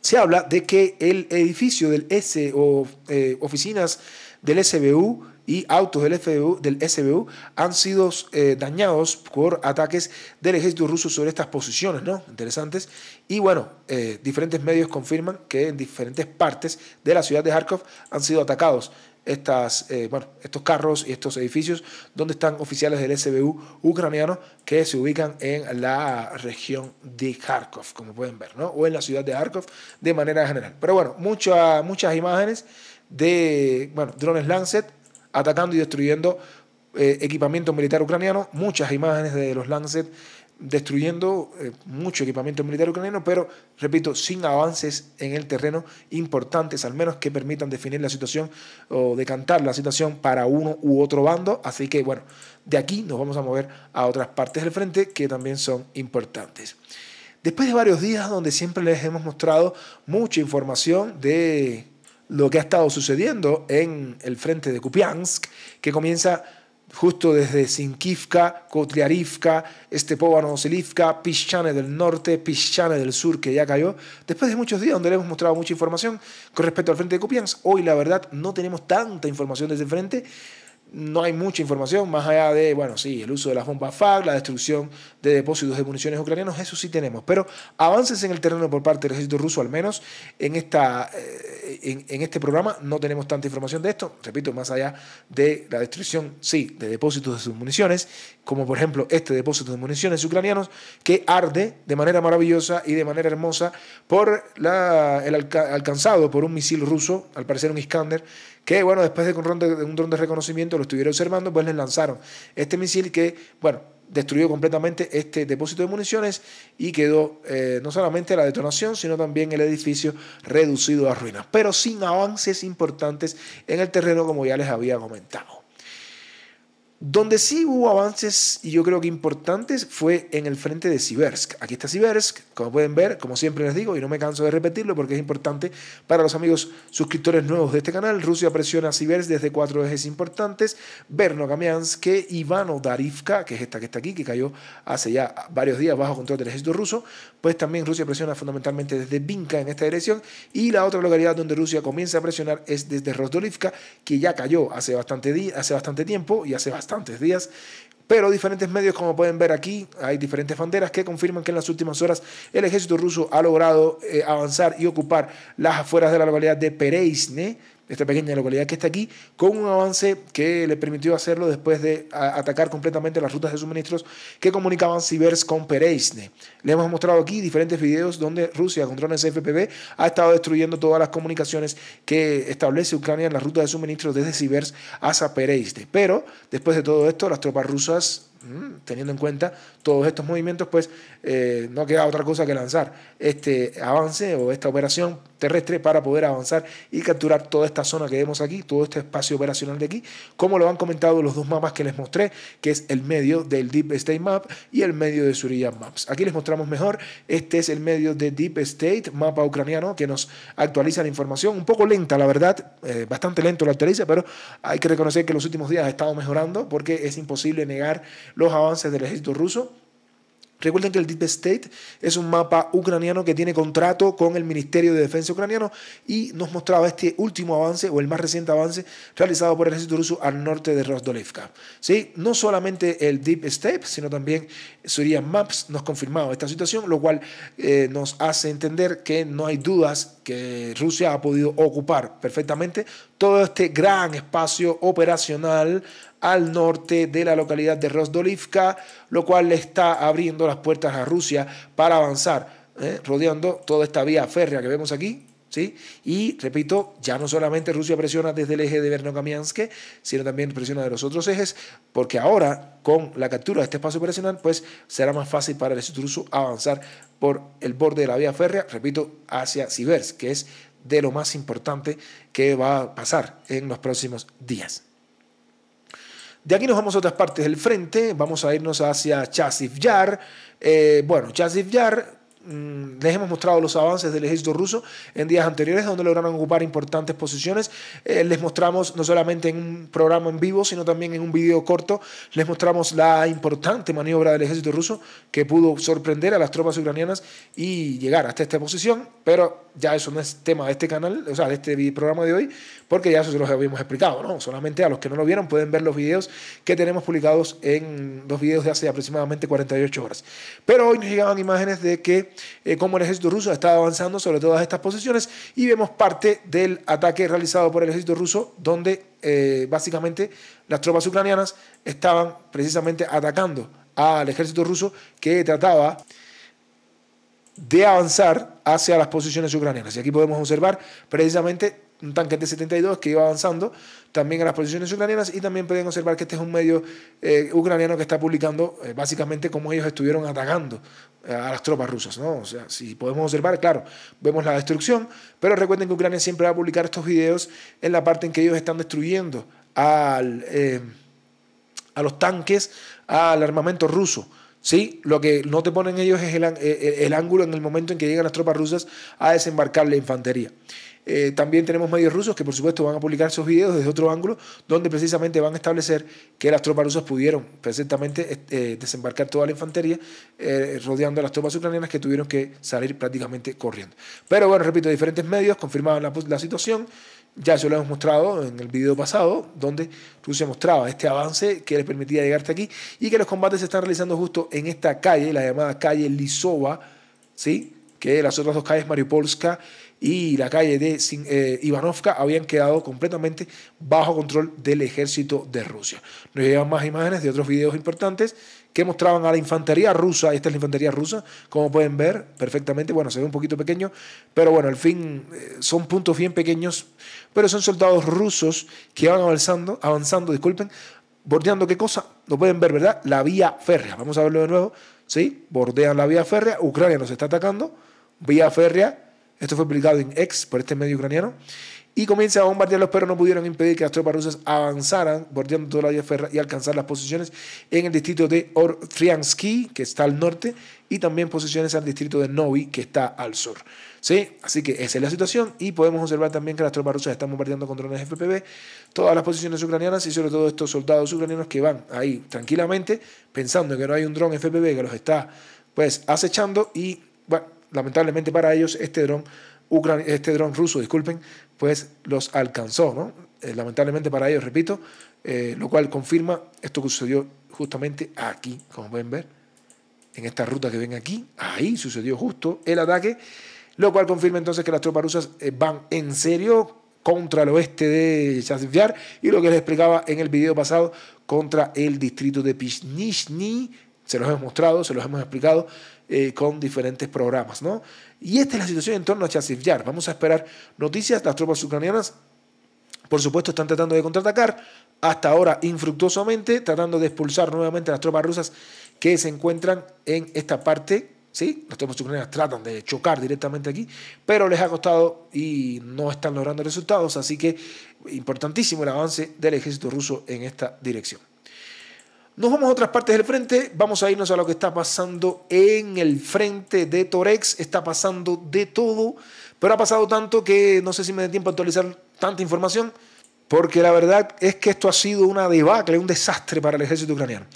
se habla de que el edificio del S o eh, oficinas del SBU y autos del, del SBU han sido eh, dañados por ataques del ejército ruso sobre estas posiciones, ¿no? Interesantes. Y bueno, eh, diferentes medios confirman que en diferentes partes de la ciudad de Kharkov han sido atacados estas, eh, bueno, estos carros y estos edificios donde están oficiales del SBU ucraniano que se ubican en la región de Kharkov, como pueden ver, ¿no? o en la ciudad de Kharkov de manera general. Pero bueno, mucha, muchas imágenes de bueno, drones Lancet atacando y destruyendo eh, equipamiento militar ucraniano, muchas imágenes de los Lancet destruyendo eh, mucho equipamiento militar ucraniano, pero, repito, sin avances en el terreno importantes, al menos que permitan definir la situación o decantar la situación para uno u otro bando. Así que, bueno, de aquí nos vamos a mover a otras partes del frente que también son importantes. Después de varios días donde siempre les hemos mostrado mucha información de lo que ha estado sucediendo en el frente de Kupiansk, que comienza justo desde Sinkivka, Kotliarivka, estepovano selivka Pishchane del norte, Pishchane del sur, que ya cayó, después de muchos días donde le hemos mostrado mucha información con respecto al frente de Kupiansk. Hoy, la verdad, no tenemos tanta información desde el frente, no hay mucha información más allá de, bueno, sí, el uso de las bombas FARC, la destrucción de depósitos de municiones ucranianos, eso sí tenemos, pero avances en el terreno por parte del ejército ruso, al menos en, esta, eh, en, este programa no tenemos tanta información de esto, repito, más allá de la destrucción, sí, de depósitos de sus municiones, como por ejemplo este depósito de municiones ucranianos que arde de manera maravillosa y de manera hermosa por la, el alcanzado por un misil ruso, al parecer un Iskander, que bueno, después de un de, un dron de reconocimiento lo estuvieron observando, pues les lanzaron este misil que, bueno, destruyó completamente este depósito de municiones y quedó eh, no solamente la detonación, sino también el edificio reducido a ruinas, pero sin avances importantes en el terreno como ya les había comentado. Donde sí hubo avances, y yo creo que importantes, fue en el frente de Siversk. Aquí está Siversk, como pueden ver, como siempre les digo, y no me canso de repetirlo porque es importante para los amigos suscriptores nuevos de este canal. Rusia presiona a desde cuatro ejes importantes. Berno que Ivano Darivka, que es esta que está aquí, que cayó hace ya varios días bajo control del ejército ruso, pues también Rusia presiona fundamentalmente desde Vinka, en esta dirección. Y la otra localidad donde Rusia comienza a presionar es desde Rosdolivka, que ya cayó hace bastante, hace bastante tiempo y hace bastante bastantes días. Pero diferentes medios, como pueden ver aquí, hay diferentes banderas que confirman que en las últimas horas el ejército ruso ha logrado eh, avanzar y ocupar las afueras de la localidad de Pereisne, esta pequeña localidad que está aquí, con un avance que le permitió hacerlo después de atacar completamente las rutas de suministros que comunicaban cibers con Pereisne. Le hemos mostrado aquí diferentes videos donde Rusia con drones FPV ha estado destruyendo todas las comunicaciones que establece Ucrania en las rutas de suministros desde Sibers hasta Pereisne. Pero después de todo esto, las tropas rusas Mm, teniendo en cuenta todos estos movimientos, pues eh, no queda otra cosa que lanzar este avance o esta operación terrestre para poder avanzar y capturar toda esta zona que vemos aquí, todo este espacio operacional de aquí, como lo han comentado los dos mapas que les mostré, que es el medio del Deep State Map y el medio de Surya Maps. Aquí les mostramos mejor, este es el medio de Deep State, mapa ucraniano, que nos actualiza la información, un poco lenta la verdad, eh, bastante lento la actualiza, pero hay que reconocer que los últimos días ha estado mejorando porque es imposible negar los avances del ejército ruso. Recuerden que el Deep State es un mapa ucraniano que tiene contrato con el Ministerio de Defensa ucraniano y nos mostraba este último avance o el más reciente avance realizado por el ejército ruso al norte de Rosdolevka. ¿Sí? No solamente el Deep State, sino también Surian Maps nos confirmaba esta situación, lo cual eh, nos hace entender que no hay dudas que Rusia ha podido ocupar perfectamente todo este gran espacio operacional al norte de la localidad de Rosdolivka, lo cual le está abriendo las puertas a Rusia para avanzar, ¿eh? rodeando toda esta vía férrea que vemos aquí. ¿Sí? Y repito, ya no solamente Rusia presiona desde el eje de verno sino también presiona de los otros ejes, porque ahora con la captura de este espacio operacional, pues será más fácil para el ejército ruso avanzar por el borde de la vía férrea, repito, hacia Sivers, que es de lo más importante que va a pasar en los próximos días. De aquí nos vamos a otras partes del frente, vamos a irnos hacia Chasif Yar. Eh, bueno, Chasif Yar Mm, les hemos mostrado los avances del ejército ruso en días anteriores, donde lograron ocupar importantes posiciones. Eh, les mostramos no solamente en un programa en vivo, sino también en un video corto, les mostramos la importante maniobra del ejército ruso que pudo sorprender a las tropas ucranianas y llegar hasta esta posición, pero ya eso no es tema de este canal, o sea, de este programa de hoy, porque ya eso se los habíamos explicado, ¿no? Solamente a los que no lo vieron pueden ver los videos que tenemos publicados en los videos de hace aproximadamente 48 horas. Pero hoy nos llegaban imágenes de que eh, cómo el ejército ruso estaba avanzando sobre todas estas posiciones y vemos parte del ataque realizado por el ejército ruso donde eh, básicamente las tropas ucranianas estaban precisamente atacando al ejército ruso que trataba de avanzar hacia las posiciones ucranianas. Y aquí podemos observar precisamente un tanque T-72 que iba avanzando también a las posiciones ucranianas y también pueden observar que este es un medio eh, ucraniano que está publicando básicamente cómo ellos estuvieron atacando eh, a las tropas rusas, ¿no? O sea, si podemos observar, claro, vemos la destrucción, pero recuerden que Ucrania siempre va a publicar estos videos en la parte en que ellos están destruyendo al, eh, a los tanques, al armamento ruso. ¿sí? Lo que no te ponen ellos es el, eh, el, ángulo en el momento en que llegan las tropas rusas a desembarcar la infantería. Eh, también tenemos medios rusos que por supuesto van a publicar sus videos desde otro ángulo, donde precisamente van a establecer que las tropas rusas pudieron perfectamente eh, desembarcar toda la infantería eh, rodeando a las tropas ucranianas que tuvieron que salir prácticamente corriendo. Pero bueno, repito, diferentes medios confirmaban la, situación. Ya se lo hemos mostrado en el video pasado, donde Rusia mostraba este avance que les permitía llegar hasta aquí y que los combates se están realizando justo en esta calle, la llamada calle Lisova, ¿sí? que las otras dos calles Mariupolska y la calle de eh, Ivanovka habían quedado completamente bajo control del ejército de Rusia. Nos llevan más imágenes de otros videos importantes que mostraban a la infantería rusa, esta es la infantería rusa, como pueden ver perfectamente, bueno, se ve un poquito pequeño, pero bueno, al fin eh, son puntos bien pequeños, pero son soldados rusos que van avanzando, avanzando, disculpen, bordeando qué cosa, lo pueden ver, ¿verdad? La vía férrea, vamos a verlo de nuevo, ¿sí? Bordean la vía férrea, Ucrania nos está atacando, vía férrea, esto fue publicado en X por este medio ucraniano. Y comienza a bombardearlos, pero no pudieron impedir que las tropas rusas avanzaran, bordeando toda la vía y alcanzar las posiciones en el distrito de Ortriansky, que está al norte, y también posiciones al distrito de Novi, que está al sur. ¿Sí? Así que esa es la situación. Y podemos observar también que las tropas rusas están bombardeando con drones FPV todas las posiciones ucranianas y sobre todo estos soldados ucranianos que van ahí tranquilamente pensando que no hay un dron FPV que los está pues acechando y bueno, lamentablemente para ellos, este dron, este dron ruso, disculpen, pues los alcanzó, ¿no? Eh, lamentablemente para ellos, repito, eh, lo cual confirma esto que sucedió justamente aquí, como pueden ver, en esta ruta que ven aquí, ahí sucedió justo el ataque, lo cual confirma entonces que las tropas rusas eh, van en serio contra el oeste de Chasviar y lo que les explicaba en el video pasado contra el distrito de Pishnishny, se los hemos mostrado, se los hemos explicado, eh, con diferentes programas. ¿no? Y esta es la situación en torno a Chasiv Vamos a esperar noticias. Las tropas ucranianas, por supuesto, están tratando de contraatacar. Hasta ahora, infructuosamente, tratando de expulsar nuevamente a las tropas rusas que se encuentran en esta parte ¿sí? Las tropas ucranianas tratan de chocar directamente aquí, pero les ha costado y no están logrando resultados, así que importantísimo el avance del ejército ruso en esta dirección. Nos vamos a otras partes del frente, vamos a irnos a lo que está pasando en el frente de Torex, está pasando de todo, pero ha pasado tanto que no sé si me dé tiempo a actualizar tanta información, porque la verdad es que esto ha sido una debacle, un desastre para el ejército ucraniano.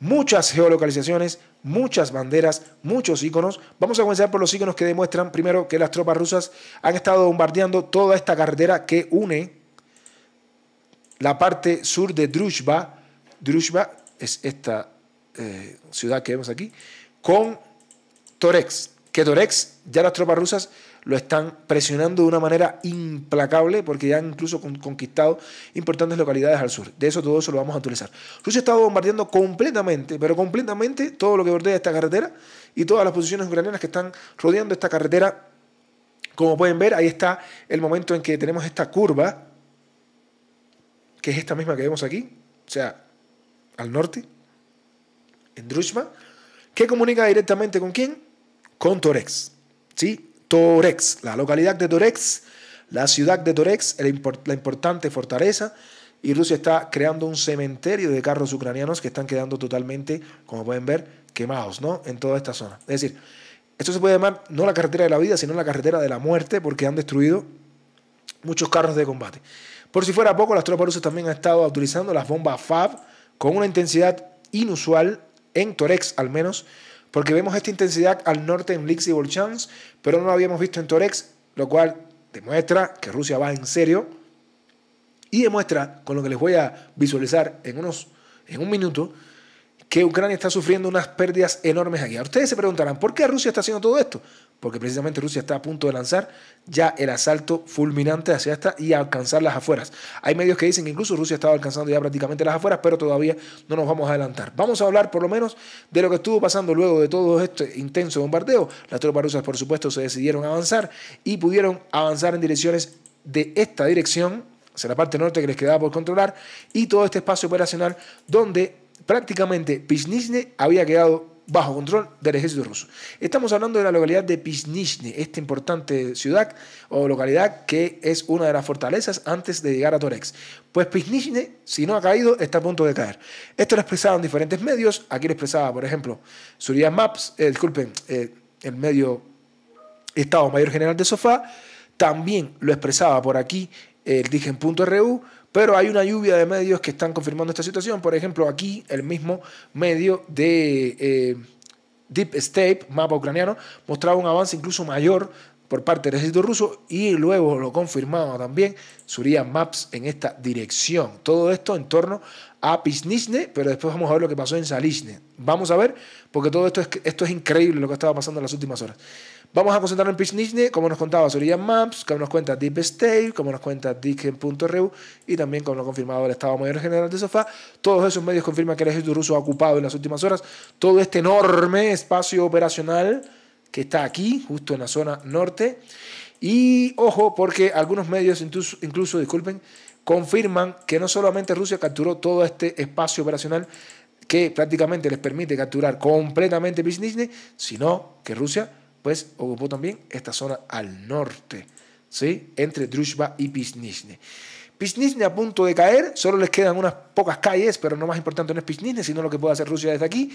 Muchas geolocalizaciones, muchas banderas, muchos iconos. Vamos a comenzar por los iconos que demuestran primero que las tropas rusas han estado bombardeando toda esta carretera que une la parte sur de Druzhba, es esta eh, ciudad que vemos aquí, con Torex, que Torex ya las tropas rusas lo están presionando de una manera implacable porque ya han incluso conquistado importantes localidades al sur. De eso todo eso lo vamos a utilizar Rusia ha estado bombardeando completamente, pero completamente todo lo que bordea esta carretera y todas las posiciones ucranianas que están rodeando esta carretera. Como pueden ver, ahí está el momento en que tenemos esta curva, que es esta misma que vemos aquí. O sea, al norte, en Drushma, que comunica directamente con quién? Con Torex. ¿Sí? Torex, la localidad de Torex, la ciudad de Torex, la importante fortaleza. Y Rusia está creando un cementerio de carros ucranianos que están quedando totalmente, como pueden ver, quemados, ¿no? En toda esta zona. Es decir, esto se puede llamar no la carretera de la vida, sino la carretera de la muerte, porque han destruido muchos carros de combate. Por si fuera poco, las tropas rusas también han estado utilizando las bombas FAB, con una intensidad inusual, en Torex al menos, porque vemos esta intensidad al norte en Lixi y Volchans, pero no la habíamos visto en Torex, lo cual demuestra que Rusia va en serio y demuestra, con lo que les voy a visualizar en, unos, en un minuto, que Ucrania está sufriendo unas pérdidas enormes aquí. ustedes se preguntarán, ¿por qué Rusia está haciendo todo esto? porque precisamente Rusia está a punto de lanzar ya el asalto fulminante hacia esta y alcanzar las afueras. Hay medios que dicen que incluso Rusia estaba alcanzando ya prácticamente las afueras, pero todavía no nos vamos a adelantar. Vamos a hablar por lo menos de lo que estuvo pasando luego de todo este intenso bombardeo. Las tropas rusas, por supuesto, se decidieron avanzar y pudieron avanzar en direcciones de esta dirección, hacia la parte norte que les quedaba por controlar, y todo este espacio operacional donde prácticamente Pichnizne había quedado bajo control del ejército ruso. Estamos hablando de la localidad de Pisnishny, esta importante ciudad o localidad que es una de las fortalezas antes de llegar a Torex. Pues Pisnishny, si no ha caído, está a punto de caer. Esto lo expresaba en diferentes medios. Aquí lo expresaba, por ejemplo, Surian Maps, eh, disculpen, eh, el medio Estado Mayor General de Sofá. También lo expresaba por aquí el DIGEN.ru. Pero hay una lluvia de medios que están confirmando esta situación. Por ejemplo, aquí el mismo medio de eh, Deep State, mapa ucraniano, mostraba un avance incluso mayor por parte del ejército ruso y luego lo confirmaba también Suria Maps en esta dirección. Todo esto en torno a Pisnizne, pero después vamos a ver lo que pasó en Salishne. Vamos a ver, porque todo esto es, esto es increíble lo que estaba pasando en las últimas horas. Vamos a concentrarnos en Pichnichny, como nos contaba Sorian Maps, como nos cuenta Deep State, como nos cuenta Dicken.reu y también como lo ha confirmado el Estado Mayor General de Sofá. Todos esos medios confirman que el ejército ruso ha ocupado en las últimas horas todo este enorme espacio operacional que está aquí, justo en la zona norte. Y ojo, porque algunos medios, incluso, disculpen, confirman que no solamente Rusia capturó todo este espacio operacional, que prácticamente les permite capturar completamente Pichnichny, sino que Rusia pues ocupó también esta zona al norte, ¿sí? entre Drushba y Piznizhne. Piznizhne a punto de caer, solo les quedan unas pocas calles, pero lo más importante no es Piznizhne, sino lo que puede hacer Rusia desde aquí.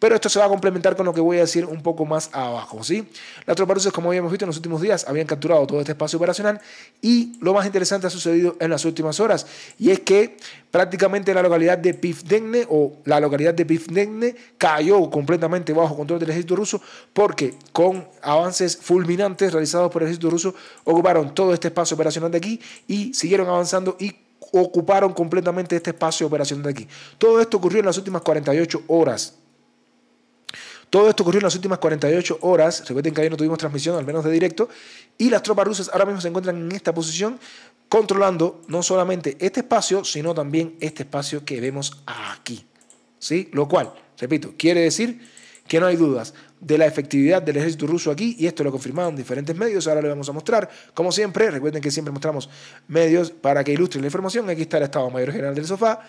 Pero esto se va a complementar con lo que voy a decir un poco más abajo. ¿sí? Las tropas rusas, como habíamos visto en los últimos días, habían capturado todo este espacio operacional y lo más interesante ha sucedido en las últimas horas y es que prácticamente la localidad de Pifdenne o la localidad de Pivdegne cayó completamente bajo control del ejército ruso porque con avances fulminantes realizados por el ejército ruso ocuparon todo este espacio operacional de aquí y siguieron avanzando y ocuparon completamente este espacio operacional de aquí. Todo esto ocurrió en las últimas 48 horas. Todo esto ocurrió en las últimas 48 horas. Recuerden que ayer no tuvimos transmisión, al menos de directo. Y las tropas rusas ahora mismo se encuentran en esta posición, controlando no solamente este espacio, sino también este espacio que vemos aquí. ¿Sí? Lo cual, repito, quiere decir que no hay dudas de la efectividad del ejército ruso aquí, y esto lo confirmaron diferentes medios, ahora lo vamos a mostrar, como siempre, recuerden que siempre mostramos medios para que ilustren la información, aquí está el Estado Mayor General del Sofá,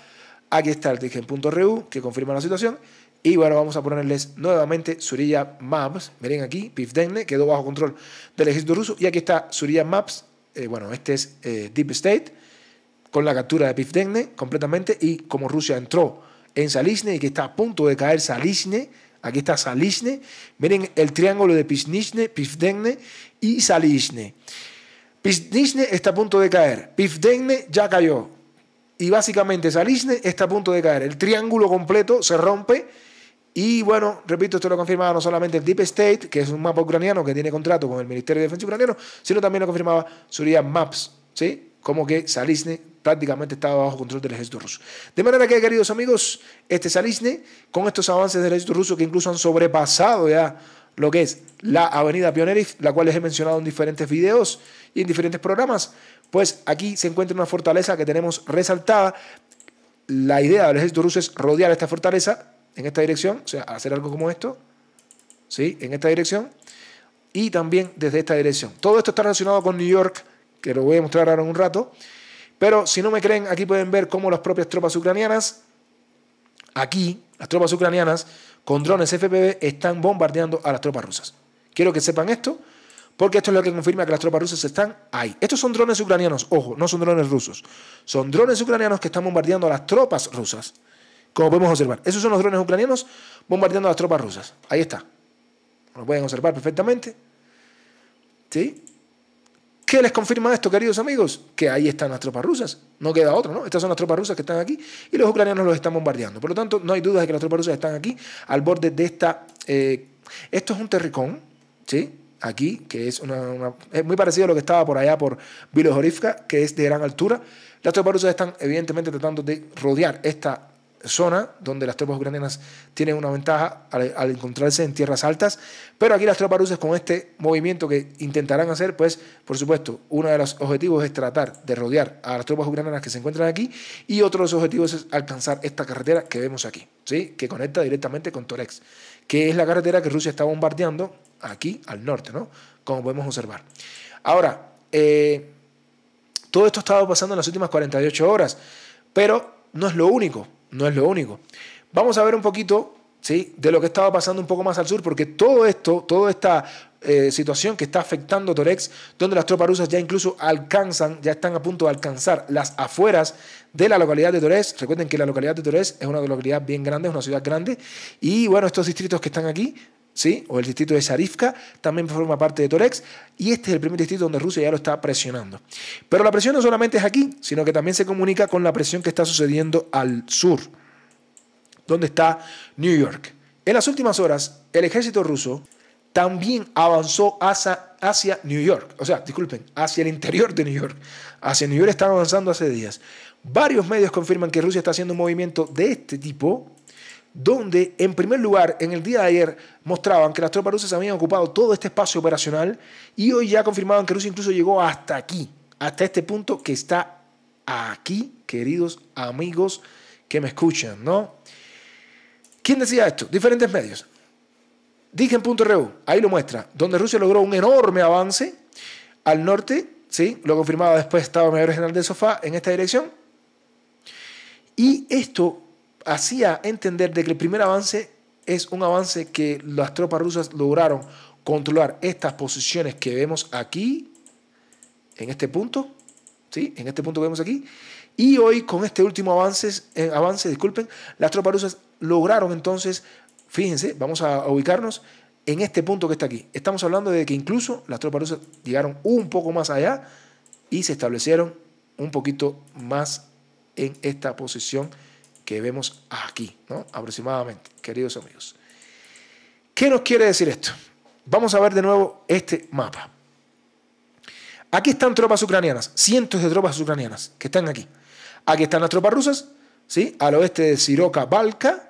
Aquí está el tigen.reu que confirma la situación. Y bueno, vamos a ponerles nuevamente Surilla Maps. Miren aquí, Pivdenle quedó bajo control del ejército ruso. Y aquí está Surilla Maps. Eh, bueno, este es eh, Deep State con la captura de Pivdenle completamente. Y como Rusia entró en Salisne y que está a punto de caer Salisne, aquí está Salisne. Miren el triángulo de Pisnishne, y Salisne. Pisnishne está a punto de caer. Pivdenle ya cayó y básicamente Salisne está a punto de caer. El triángulo completo se rompe. Y bueno, repito, esto lo confirmaba no solamente el Deep State, que es un mapa ucraniano que tiene contrato con el Ministerio de Defensa ucraniano, sino también lo confirmaba Surian Maps, ¿sí? Como que Salisne prácticamente estaba bajo control del ejército ruso. De manera que, queridos amigos, este Salisne, con estos avances del ejército ruso que incluso han sobrepasado ya lo que es la avenida Pioneris, la cual les he mencionado en diferentes videos y en diferentes programas, pues aquí se encuentra una fortaleza que tenemos resaltada. La idea del ejército ruso es rodear esta fortaleza en esta dirección, o sea, hacer algo como esto, ¿sí? En esta dirección y también desde esta dirección. Todo esto está relacionado con New York, que lo voy a mostrar ahora en un rato. Pero si no me creen, aquí pueden ver cómo las propias tropas ucranianas, aquí, las tropas ucranianas con drones FPV están bombardeando a las tropas rusas. Quiero que sepan esto porque esto es lo que confirma que las tropas rusas están ahí. Estos son drones ucranianos, ojo, no son drones rusos. Son drones ucranianos que están bombardeando a las tropas rusas, como podemos observar. Esos son los drones ucranianos bombardeando a las tropas rusas. Ahí está. Lo pueden observar perfectamente. ¿Sí? ¿Qué les confirma esto, queridos amigos? Que ahí están las tropas rusas. No queda otro, ¿no? Estas son las tropas rusas que están aquí y los ucranianos los están bombardeando. Por lo tanto, no hay duda de que las tropas rusas están aquí al borde de esta... Eh, esto es un terricón, ¿sí? aquí, que es, una, es muy parecido a lo que estaba por allá por Vilo que es de gran altura. Las tropas rusas están evidentemente tratando de rodear esta zona donde las tropas ucranianas tienen una ventaja al, encontrarse en tierras altas, pero aquí las tropas rusas con este movimiento que intentarán hacer, pues por supuesto, uno de los objetivos es tratar de rodear a las tropas ucranianas que se encuentran aquí y otro de los objetivos es alcanzar esta carretera que vemos aquí, ¿sí? que conecta directamente con Torex, que es la carretera que Rusia está bombardeando aquí al norte, ¿no? Como podemos observar. Ahora, eh, todo esto ha estado pasando en las últimas 48 horas, pero no es lo único, no es lo único. Vamos a ver un poquito ¿sí? de lo que estaba pasando un poco más al sur, porque todo esto, toda esta eh, situación que está afectando Torex, donde las tropas rusas ya incluso alcanzan, ya están a punto de alcanzar las afueras de la localidad de Torex, Recuerden que la localidad de Torex es una localidad bien grande, es una ciudad grande. Y bueno, estos distritos que están aquí o el distrito de Sarifka, también forma parte de Torex, y este es el primer distrito donde Rusia ya lo está presionando. Pero la presión no solamente es aquí, sino que también se comunica con la presión que está sucediendo al sur, donde está New York. En las últimas horas, el ejército ruso también avanzó hacia, hacia New York, o sea, disculpen, hacia el interior de New York. Hacia New York están avanzando hace días. Varios medios confirman que Rusia está haciendo un movimiento de este tipo, donde en primer lugar en el día de ayer mostraban que las tropas rusas habían ocupado todo este espacio operacional y hoy ya confirmaban que Rusia incluso llegó hasta aquí, hasta este punto que está aquí, queridos amigos que me escuchan, ¿no? ¿Quién decía esto? Diferentes medios. Digen.reu, ahí lo muestra, donde Rusia logró un enorme avance al norte, ¿sí? Lo confirmaba después Estado Mayor General de Sofá en esta dirección. Y esto hacía entender de que el primer avance es un avance que las tropas rusas lograron controlar estas posiciones que vemos aquí, en este punto, ¿sí? en este punto que vemos aquí, y hoy con este último avance, eh, avance disculpen, las tropas rusas lograron entonces, fíjense, vamos a ubicarnos en este punto que está aquí. Estamos hablando de que incluso las tropas rusas llegaron un poco más allá y se establecieron un poquito más en esta posición que vemos aquí, ¿no? aproximadamente, queridos amigos. ¿Qué nos quiere decir esto? Vamos a ver de nuevo este mapa. Aquí están tropas ucranianas, cientos de tropas ucranianas que están aquí. Aquí están las tropas rusas, ¿sí? al oeste de Siroka Balka,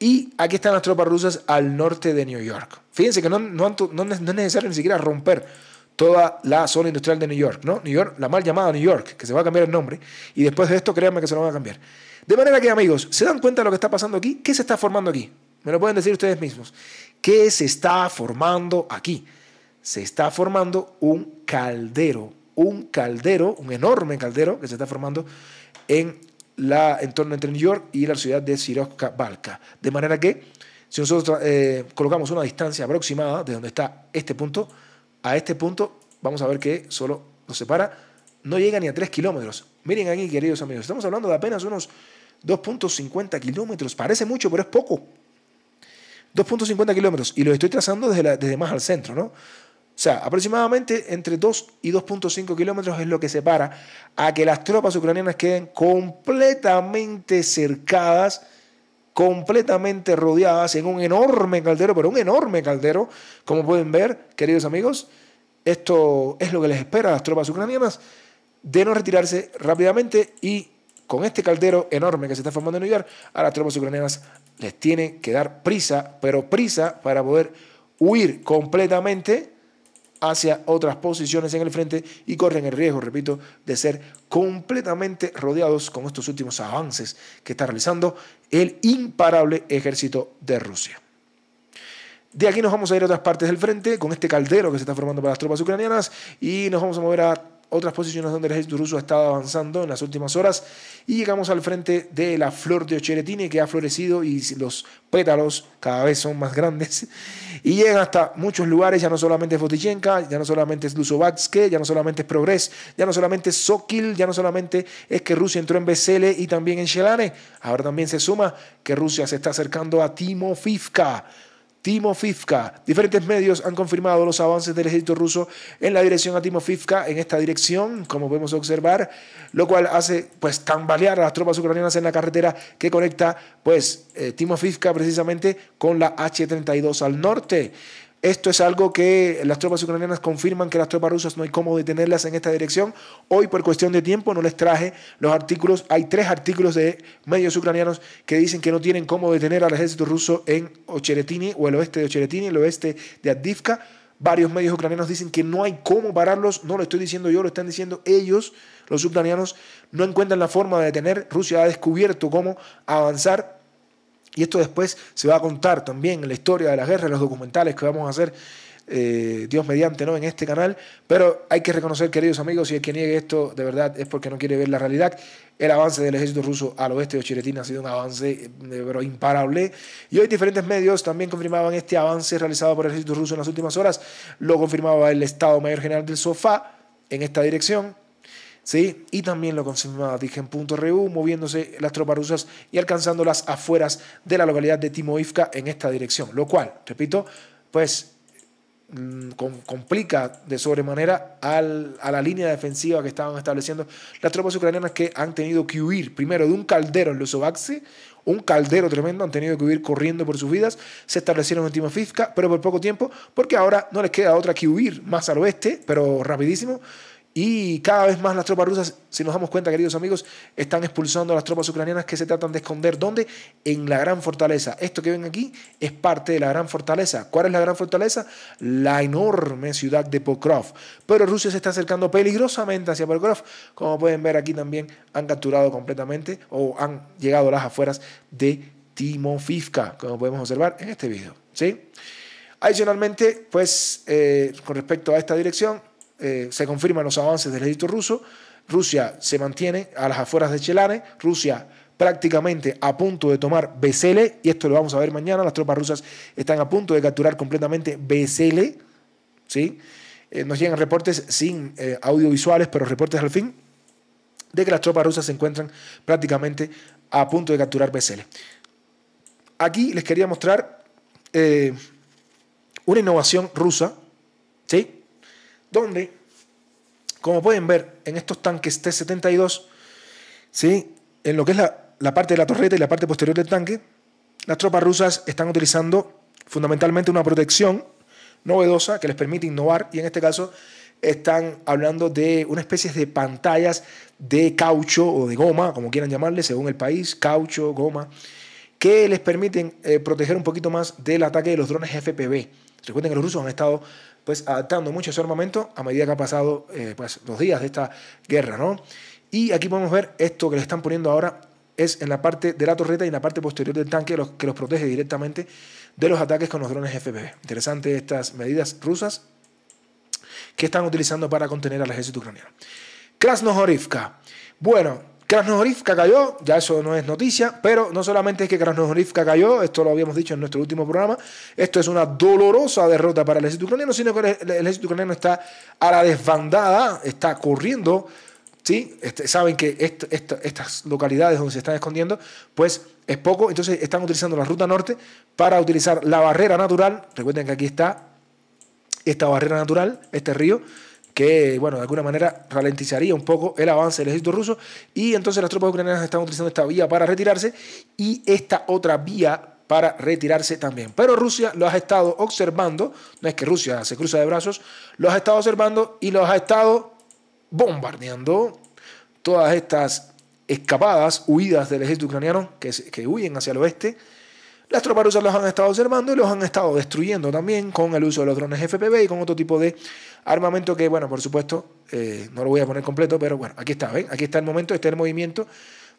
y aquí están las tropas rusas al norte de New York. Fíjense que no, es necesario ni siquiera romper toda la zona industrial de New York, ¿no? New York, la mal llamada New York, que se va a cambiar el nombre, y después de esto créanme que se lo van a cambiar. De manera que, amigos, ¿se dan cuenta de lo que está pasando aquí? ¿Qué se está formando aquí? Me lo pueden decir ustedes mismos. ¿Qué se está formando aquí? Se está formando un caldero, un caldero, un enorme caldero que se está formando en la entorno entre New York y la ciudad de Sirosca Balca. De manera que, si nosotros eh, colocamos una distancia aproximada de donde está este punto a este punto, vamos a ver que solo nos separa, no llega ni a 3 kilómetros. Miren aquí, queridos amigos, estamos hablando de apenas unos 2.50 kilómetros. Parece mucho, pero es poco. 2.50 kilómetros. Y lo estoy trazando desde, desde más al centro, ¿no? O sea, aproximadamente entre 2 y 2.5 kilómetros es lo que separa a que las tropas ucranianas queden completamente cercadas, completamente rodeadas en un enorme caldero, pero un enorme caldero, como pueden ver, queridos amigos. Esto es lo que les espera a las tropas ucranianas de no retirarse rápidamente y con este caldero enorme que se está formando en New a las tropas ucranianas les tiene que dar prisa, pero prisa para poder huir completamente hacia otras posiciones en el frente y corren el riesgo, repito, de ser completamente rodeados con estos últimos avances que está realizando el imparable ejército de Rusia. De aquí nos vamos a ir a otras partes del frente con este caldero que se está formando para las tropas ucranianas y nos vamos a mover a otras posiciones donde el ejército ruso ha estado avanzando en las últimas horas. Y llegamos al frente de la flor de Ocheretine que ha florecido y los pétalos cada vez son más grandes. Y llegan hasta muchos lugares, ya no solamente es Fotichenka, ya no solamente es Lusovatske, ya no solamente es Progres, ya no solamente es Sokil, ya no solamente es que Rusia entró en Besele y también en Shelane. Ahora también se suma que Rusia se está acercando a Timofivka Timofivka. Diferentes medios han confirmado los avances del ejército ruso en la dirección a Timofivka, en esta dirección, como podemos observar, lo cual hace pues tambalear a las tropas ucranianas en la carretera que conecta pues eh, precisamente con la H-32 al norte. Esto es algo que las tropas ucranianas confirman que las tropas rusas no hay cómo detenerlas en esta dirección. Hoy, por cuestión de tiempo, no les traje los artículos. Hay tres artículos de medios ucranianos que dicen que no tienen cómo detener al ejército ruso en Ocheretini o el oeste de Ocheretini, el oeste de Adivka. Varios medios ucranianos dicen que no hay cómo pararlos. No lo estoy diciendo yo, lo están diciendo ellos. Los ucranianos no encuentran la forma de detener. Rusia ha descubierto cómo avanzar y esto después se va a contar también en la historia de la guerra, en los documentales que vamos a hacer, eh, Dios mediante, ¿no? En este canal. Pero hay que reconocer, queridos amigos, si el que niegue esto de verdad es porque no quiere ver la realidad. El avance del ejército ruso al oeste de Chiretina ha sido un avance eh, pero imparable. Y hoy diferentes medios también confirmaban este avance realizado por el ejército ruso en las últimas horas. Lo confirmaba el Estado Mayor General del Sofá en esta dirección. Y también lo confirmaba Digen.ru, moviéndose las tropas rusas y alcanzando las afueras de la localidad de Timoivka en esta dirección, lo cual, repito, pues mm, complica de sobremanera a la línea defensiva que estaban estableciendo las tropas ucranianas que han tenido que huir primero de un caldero en los un caldero tremendo, han tenido que huir corriendo por sus vidas, se establecieron en Timoivka, pero por poco tiempo, porque ahora no les queda otra que huir más al oeste, pero rapidísimo, y cada vez más las tropas rusas, si nos damos cuenta, queridos amigos, están expulsando a las tropas ucranianas que se tratan de esconder. ¿Dónde? En la gran fortaleza. Esto que ven aquí es parte de la gran fortaleza. ¿Cuál es la gran fortaleza? La enorme ciudad de Pokrov. Pero Rusia se está acercando peligrosamente hacia Pokrov. Como pueden ver aquí también han capturado completamente o han llegado a las afueras de Timofivka, como podemos observar en este video. ¿sí? Adicionalmente, pues eh, con respecto a esta dirección, eh, se confirman los avances del ejército ruso, Rusia se mantiene a las afueras de Chelane. Rusia prácticamente a punto de tomar Besele, y esto lo vamos a ver mañana, las tropas rusas están a punto de capturar completamente Besele, ¿sí? Eh, nos llegan reportes sin eh, audiovisuales, pero reportes al fin, de que las tropas rusas se encuentran prácticamente a punto de capturar Besele. Aquí les quería mostrar una innovación rusa, ¿sí? donde, como pueden ver, en estos tanques T-72, ¿sí? en lo que es la, parte de la torreta y la parte posterior del tanque, las tropas rusas están utilizando fundamentalmente una protección novedosa que les permite innovar y en este caso están hablando de una especie de pantallas de caucho o de goma, como quieran llamarle, según el país, caucho, goma, que les permiten eh, proteger un poquito más del ataque de los drones FPV. Recuerden que los rusos han estado pues adaptando mucho su armamento a medida que han pasado eh, pues, los días de esta guerra, ¿no? Y aquí podemos ver esto que le están poniendo ahora es en la parte de la torreta y en la parte posterior del tanque los, que los protege directamente de los ataques con los drones FPV. Interesante estas medidas rusas que están utilizando para contener al ejército ucraniano. Krasnohorivka. Bueno, Krasnohorivka cayó, ya eso no es noticia, pero no solamente es que Krasnohorivka cayó, esto lo habíamos dicho en nuestro último programa, esto es una dolorosa derrota para el ejército ucraniano, sino que el ejército ucraniano está a la desbandada, está corriendo, ¿sí? Este, saben que estas localidades donde se están escondiendo, pues es poco, entonces están utilizando la ruta norte para utilizar la barrera natural, recuerden que aquí está esta barrera natural, este río, que, bueno, de alguna manera ralentizaría un poco el avance del ejército ruso y entonces las tropas ucranianas están utilizando esta vía para retirarse y esta otra vía para retirarse también. Pero Rusia lo ha estado observando, no es que Rusia se cruza de brazos, lo ha estado observando y los ha estado bombardeando todas estas escapadas, huidas del ejército ucraniano que, que huyen hacia el oeste las tropas rusas los han estado observando y los han estado destruyendo también con el uso de los drones FPV y con otro tipo de armamento que, bueno, por supuesto, eh, no lo voy a poner completo, pero bueno, aquí está, ¿ven? Aquí está el momento, este es el movimiento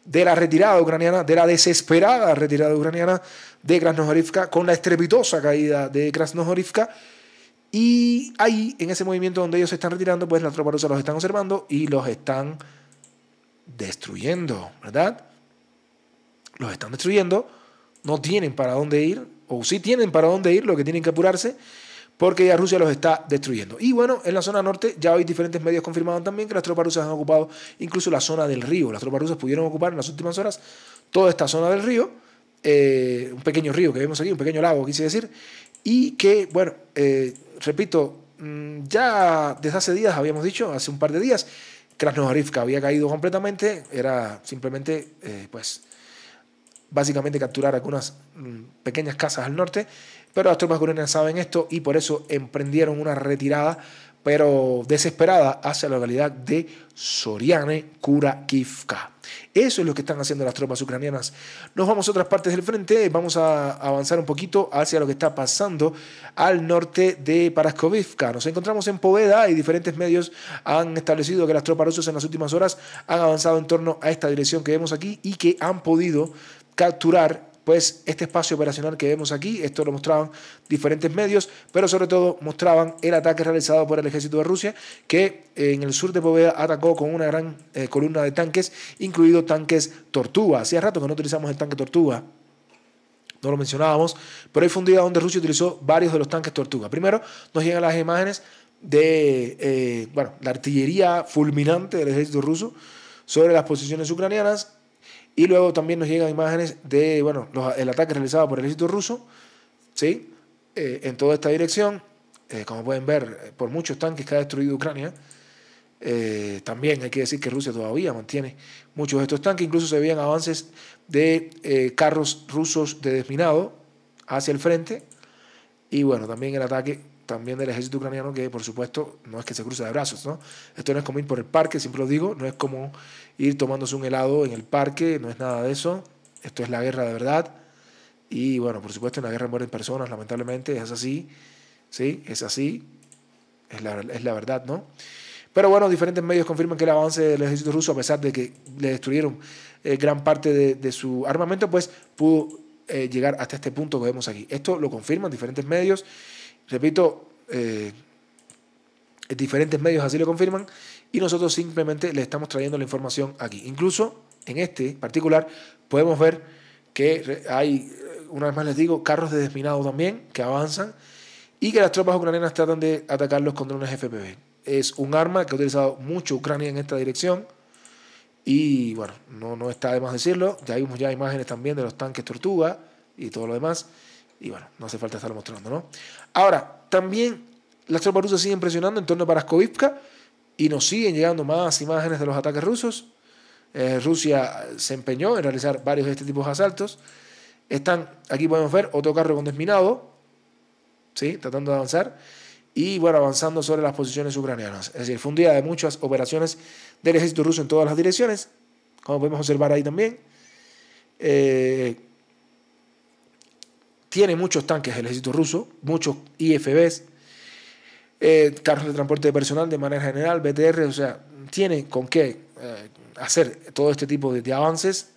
de la retirada ucraniana, de la desesperada retirada ucraniana de Krasnohorivka, con la estrepitosa caída de Krasnohorivka. Y ahí, en ese movimiento donde ellos se están retirando, pues las tropas rusas los están observando y los están destruyendo, ¿verdad? Los están destruyendo no tienen para dónde ir, o sí tienen para dónde ir, lo que tienen que apurarse, porque ya Rusia los está destruyendo. Y bueno, en la zona norte ya hay diferentes medios confirmados también que las tropas rusas han ocupado incluso la zona del río. Las tropas rusas pudieron ocupar en las últimas horas toda esta zona del río, eh, un pequeño río que vemos aquí, un pequeño lago, quise decir, y que, bueno, eh, repito, mm, ya desde hace días habíamos dicho, hace un par de días, Krasnojarivka había caído completamente, era simplemente, eh, pues, básicamente capturar algunas mm, pequeñas casas al norte, pero las tropas ucranianas saben esto y por eso emprendieron una retirada, pero desesperada, hacia la localidad de Soriane Kurakivka. Eso es lo que están haciendo las tropas ucranianas. Nos vamos a otras partes del frente, vamos a avanzar un poquito hacia lo que está pasando al norte de Paraskovivka. Nos encontramos en Poveda y diferentes medios han establecido que las tropas rusas en las últimas horas han avanzado en torno a esta dirección que vemos aquí y que han podido capturar pues este espacio operacional que vemos aquí, esto lo mostraban diferentes medios, pero sobre todo mostraban el ataque realizado por el ejército de Rusia, que eh, en el sur de Poveda atacó con una gran eh, columna de tanques, incluidos tanques Tortuga. Hacía rato que no utilizamos el tanque Tortuga, no lo mencionábamos, pero hay fue donde Rusia utilizó varios de los tanques Tortuga. Primero nos llegan las imágenes de eh, bueno, la artillería fulminante del ejército ruso sobre las posiciones ucranianas y luego también nos llegan imágenes de, bueno, el ataque realizado por el ejército ruso, ¿sí? Eh, en toda esta dirección, eh, como pueden ver, eh, por muchos tanques que ha destruido Ucrania. también hay que decir que Rusia todavía mantiene muchos de estos tanques, incluso se veían avances de carros rusos de desminado hacia el frente. Y bueno, también el ataque también del ejército ucraniano, que por supuesto no es que se cruce de brazos, ¿no? Esto no es como ir por el parque, siempre lo digo, no es como ir tomándose un helado en el parque, no es nada de eso, esto es la guerra de verdad, y bueno, por supuesto en la guerra mueren personas, lamentablemente, es así, ¿sí? Es así, es la, es la verdad, ¿no? Pero bueno, diferentes medios confirman que el avance del ejército ruso, a pesar de que le destruyeron eh, gran parte de, su armamento, pues pudo eh, llegar hasta este punto que vemos aquí. Esto lo confirman diferentes medios repito, eh, diferentes medios así lo confirman y nosotros simplemente le estamos trayendo la información aquí. Incluso en este particular podemos ver que hay, eh, una vez más les digo, carros de desminado también que avanzan y que las tropas ucranianas tratan de atacarlos con drones FPV. Es un arma que ha utilizado mucho Ucrania en esta dirección y bueno, no, no está de más decirlo. Ya vimos ya imágenes también de los tanques Tortuga y todo lo demás. Y bueno, no hace falta estarlo mostrando, ¿no? Ahora, también las tropas rusas siguen presionando en torno a Paraskovivka y nos siguen llegando más imágenes de los ataques rusos. Eh, Rusia se empeñó en realizar varios de este tipo de asaltos. Están, aquí podemos ver otro carro con desminado, ¿sí? tratando de avanzar y bueno, avanzando sobre las posiciones ucranianas. Es decir, fue un día de muchas operaciones del ejército ruso en todas las direcciones, como podemos observar ahí también. Eh, tiene muchos tanques del ejército ruso, muchos IFBs, eh, carros de transporte de personal de manera general, BTR, o sea, tiene con qué eh, hacer todo este tipo de, avances.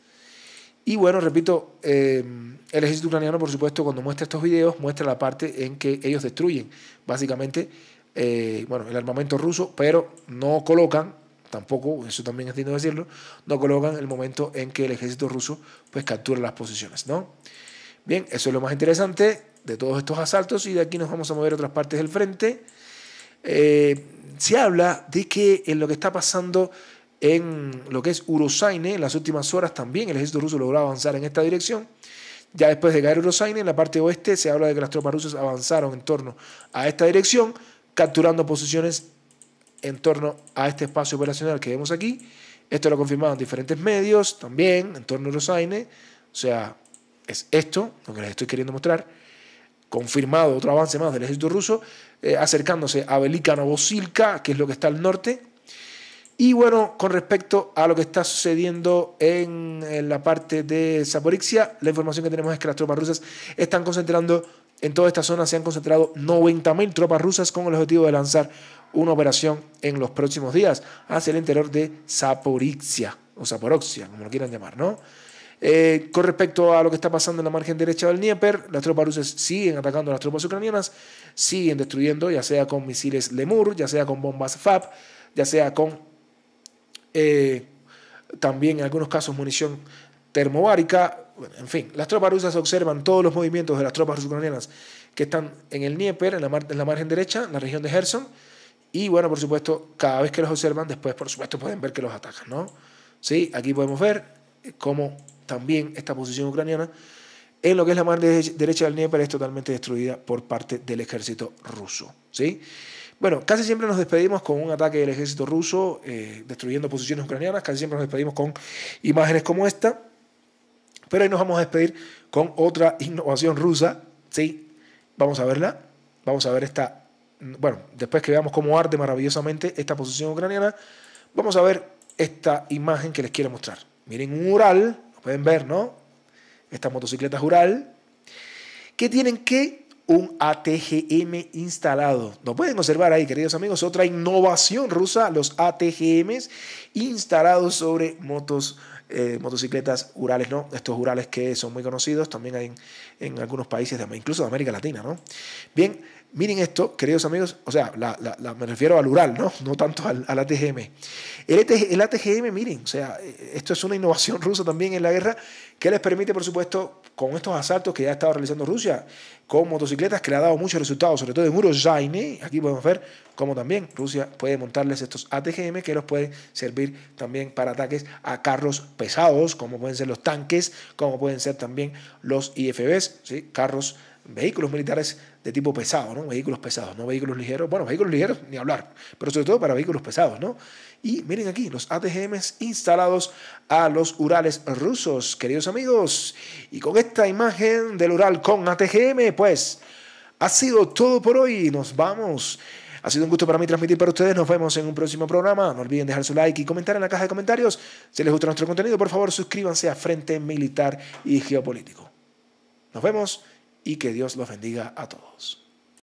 Y bueno, repito, eh, el ejército ucraniano, por supuesto, cuando muestra estos videos, muestra la parte en que ellos destruyen, básicamente, bueno, el armamento ruso, pero no colocan tampoco, eso también es digno decirlo, no colocan el momento en que el ejército ruso pues captura las posiciones, ¿no? Bien, eso es lo más interesante de todos estos asaltos y de aquí nos vamos a mover a otras partes del frente. Eh, se habla de que en lo que está pasando en lo que es Urosaine, en las últimas horas también el ejército ruso logró avanzar en esta dirección. Ya después de caer Urosaine, en la parte oeste se habla de que las tropas rusas avanzaron en torno a esta dirección, capturando posiciones en torno a este espacio operacional que vemos aquí. Esto lo confirmaron diferentes medios también en torno a Urosaine. O sea, es esto, lo que les estoy queriendo mostrar, confirmado otro avance más del ejército ruso, eh, acercándose a Belika Novosilka, que es lo que está al norte. Y bueno, con respecto a lo que está sucediendo en, en la parte de Zaporixia, la información que tenemos es que las tropas rusas están concentrando en toda esta zona, se han concentrado 90.000 tropas rusas con el objetivo de lanzar una operación en los próximos días hacia el interior de Zaporixia, o Zaporoxia, como lo quieran llamar, ¿no? Eh, con respecto a lo que está pasando en la margen derecha del Dnieper, las tropas rusas siguen atacando a las tropas ucranianas, siguen destruyendo, ya sea con misiles Lemur, ya sea con bombas FAB, ya sea con eh, también en algunos casos munición termobárica. en fin, las tropas rusas observan todos los movimientos de las tropas ucranianas que están en el Dnieper, en la, margen derecha, en la región de Gerson. Y bueno, por supuesto, cada vez que los observan, después, por supuesto, pueden ver que los atacan, ¿no? Sí, aquí podemos ver eh, cómo también esta posición ucraniana en lo que es la mar derecha del Dnieper es totalmente destruida por parte del ejército ruso. ¿sí? Bueno, casi siempre nos despedimos con un ataque del ejército ruso eh, destruyendo posiciones ucranianas, casi siempre nos despedimos con imágenes como esta, pero hoy nos vamos a despedir con otra innovación rusa, ¿sí? Vamos a verla, vamos a ver esta, bueno, después que veamos cómo arde maravillosamente esta posición ucraniana, vamos a ver esta imagen que les quiero mostrar. Miren un ural pueden ver, ¿no? Estas motocicletas Ural, que tienen que un ATGM instalado. No pueden observar ahí, queridos amigos, otra innovación rusa, los ATGMs instalados sobre motos, eh, motocicletas Urales, ¿no? Estos Urales que son muy conocidos también hay en, algunos países, incluso de América Latina, ¿no? Bien, Miren esto, queridos amigos, o sea, me refiero al Ural, ¿no? No tanto al, ATGM. El, e ATGM, miren, o sea, eh, esto es una innovación rusa también en la guerra que les permite, por supuesto, con estos asaltos que ya ha estado realizando Rusia con motocicletas, que le ha dado muchos resultados, sobre todo en Uruzaine, aquí podemos ver cómo también Rusia puede montarles estos ATGM que los pueden servir también para ataques a carros pesados, como pueden ser los tanques, como pueden ser también los IFBs, ¿sí? carros vehículos militares de tipo pesado, ¿no? Vehículos pesados, no vehículos ligeros. Bueno, vehículos ligeros ni hablar, pero sobre todo para vehículos pesados, ¿no? Y miren aquí, los ATGMs instalados a los Urales rusos, queridos amigos. Y con esta imagen del Ural con ATGM, pues ha sido todo por hoy. Nos vamos. Ha sido un gusto para mí transmitir para ustedes. Nos vemos en un próximo programa. No olviden dejar su like y comentar en la caja de comentarios. Si les gusta nuestro contenido, por favor suscríbanse a Frente Militar y Geopolítico. Nos vemos y que Dios los bendiga a todos.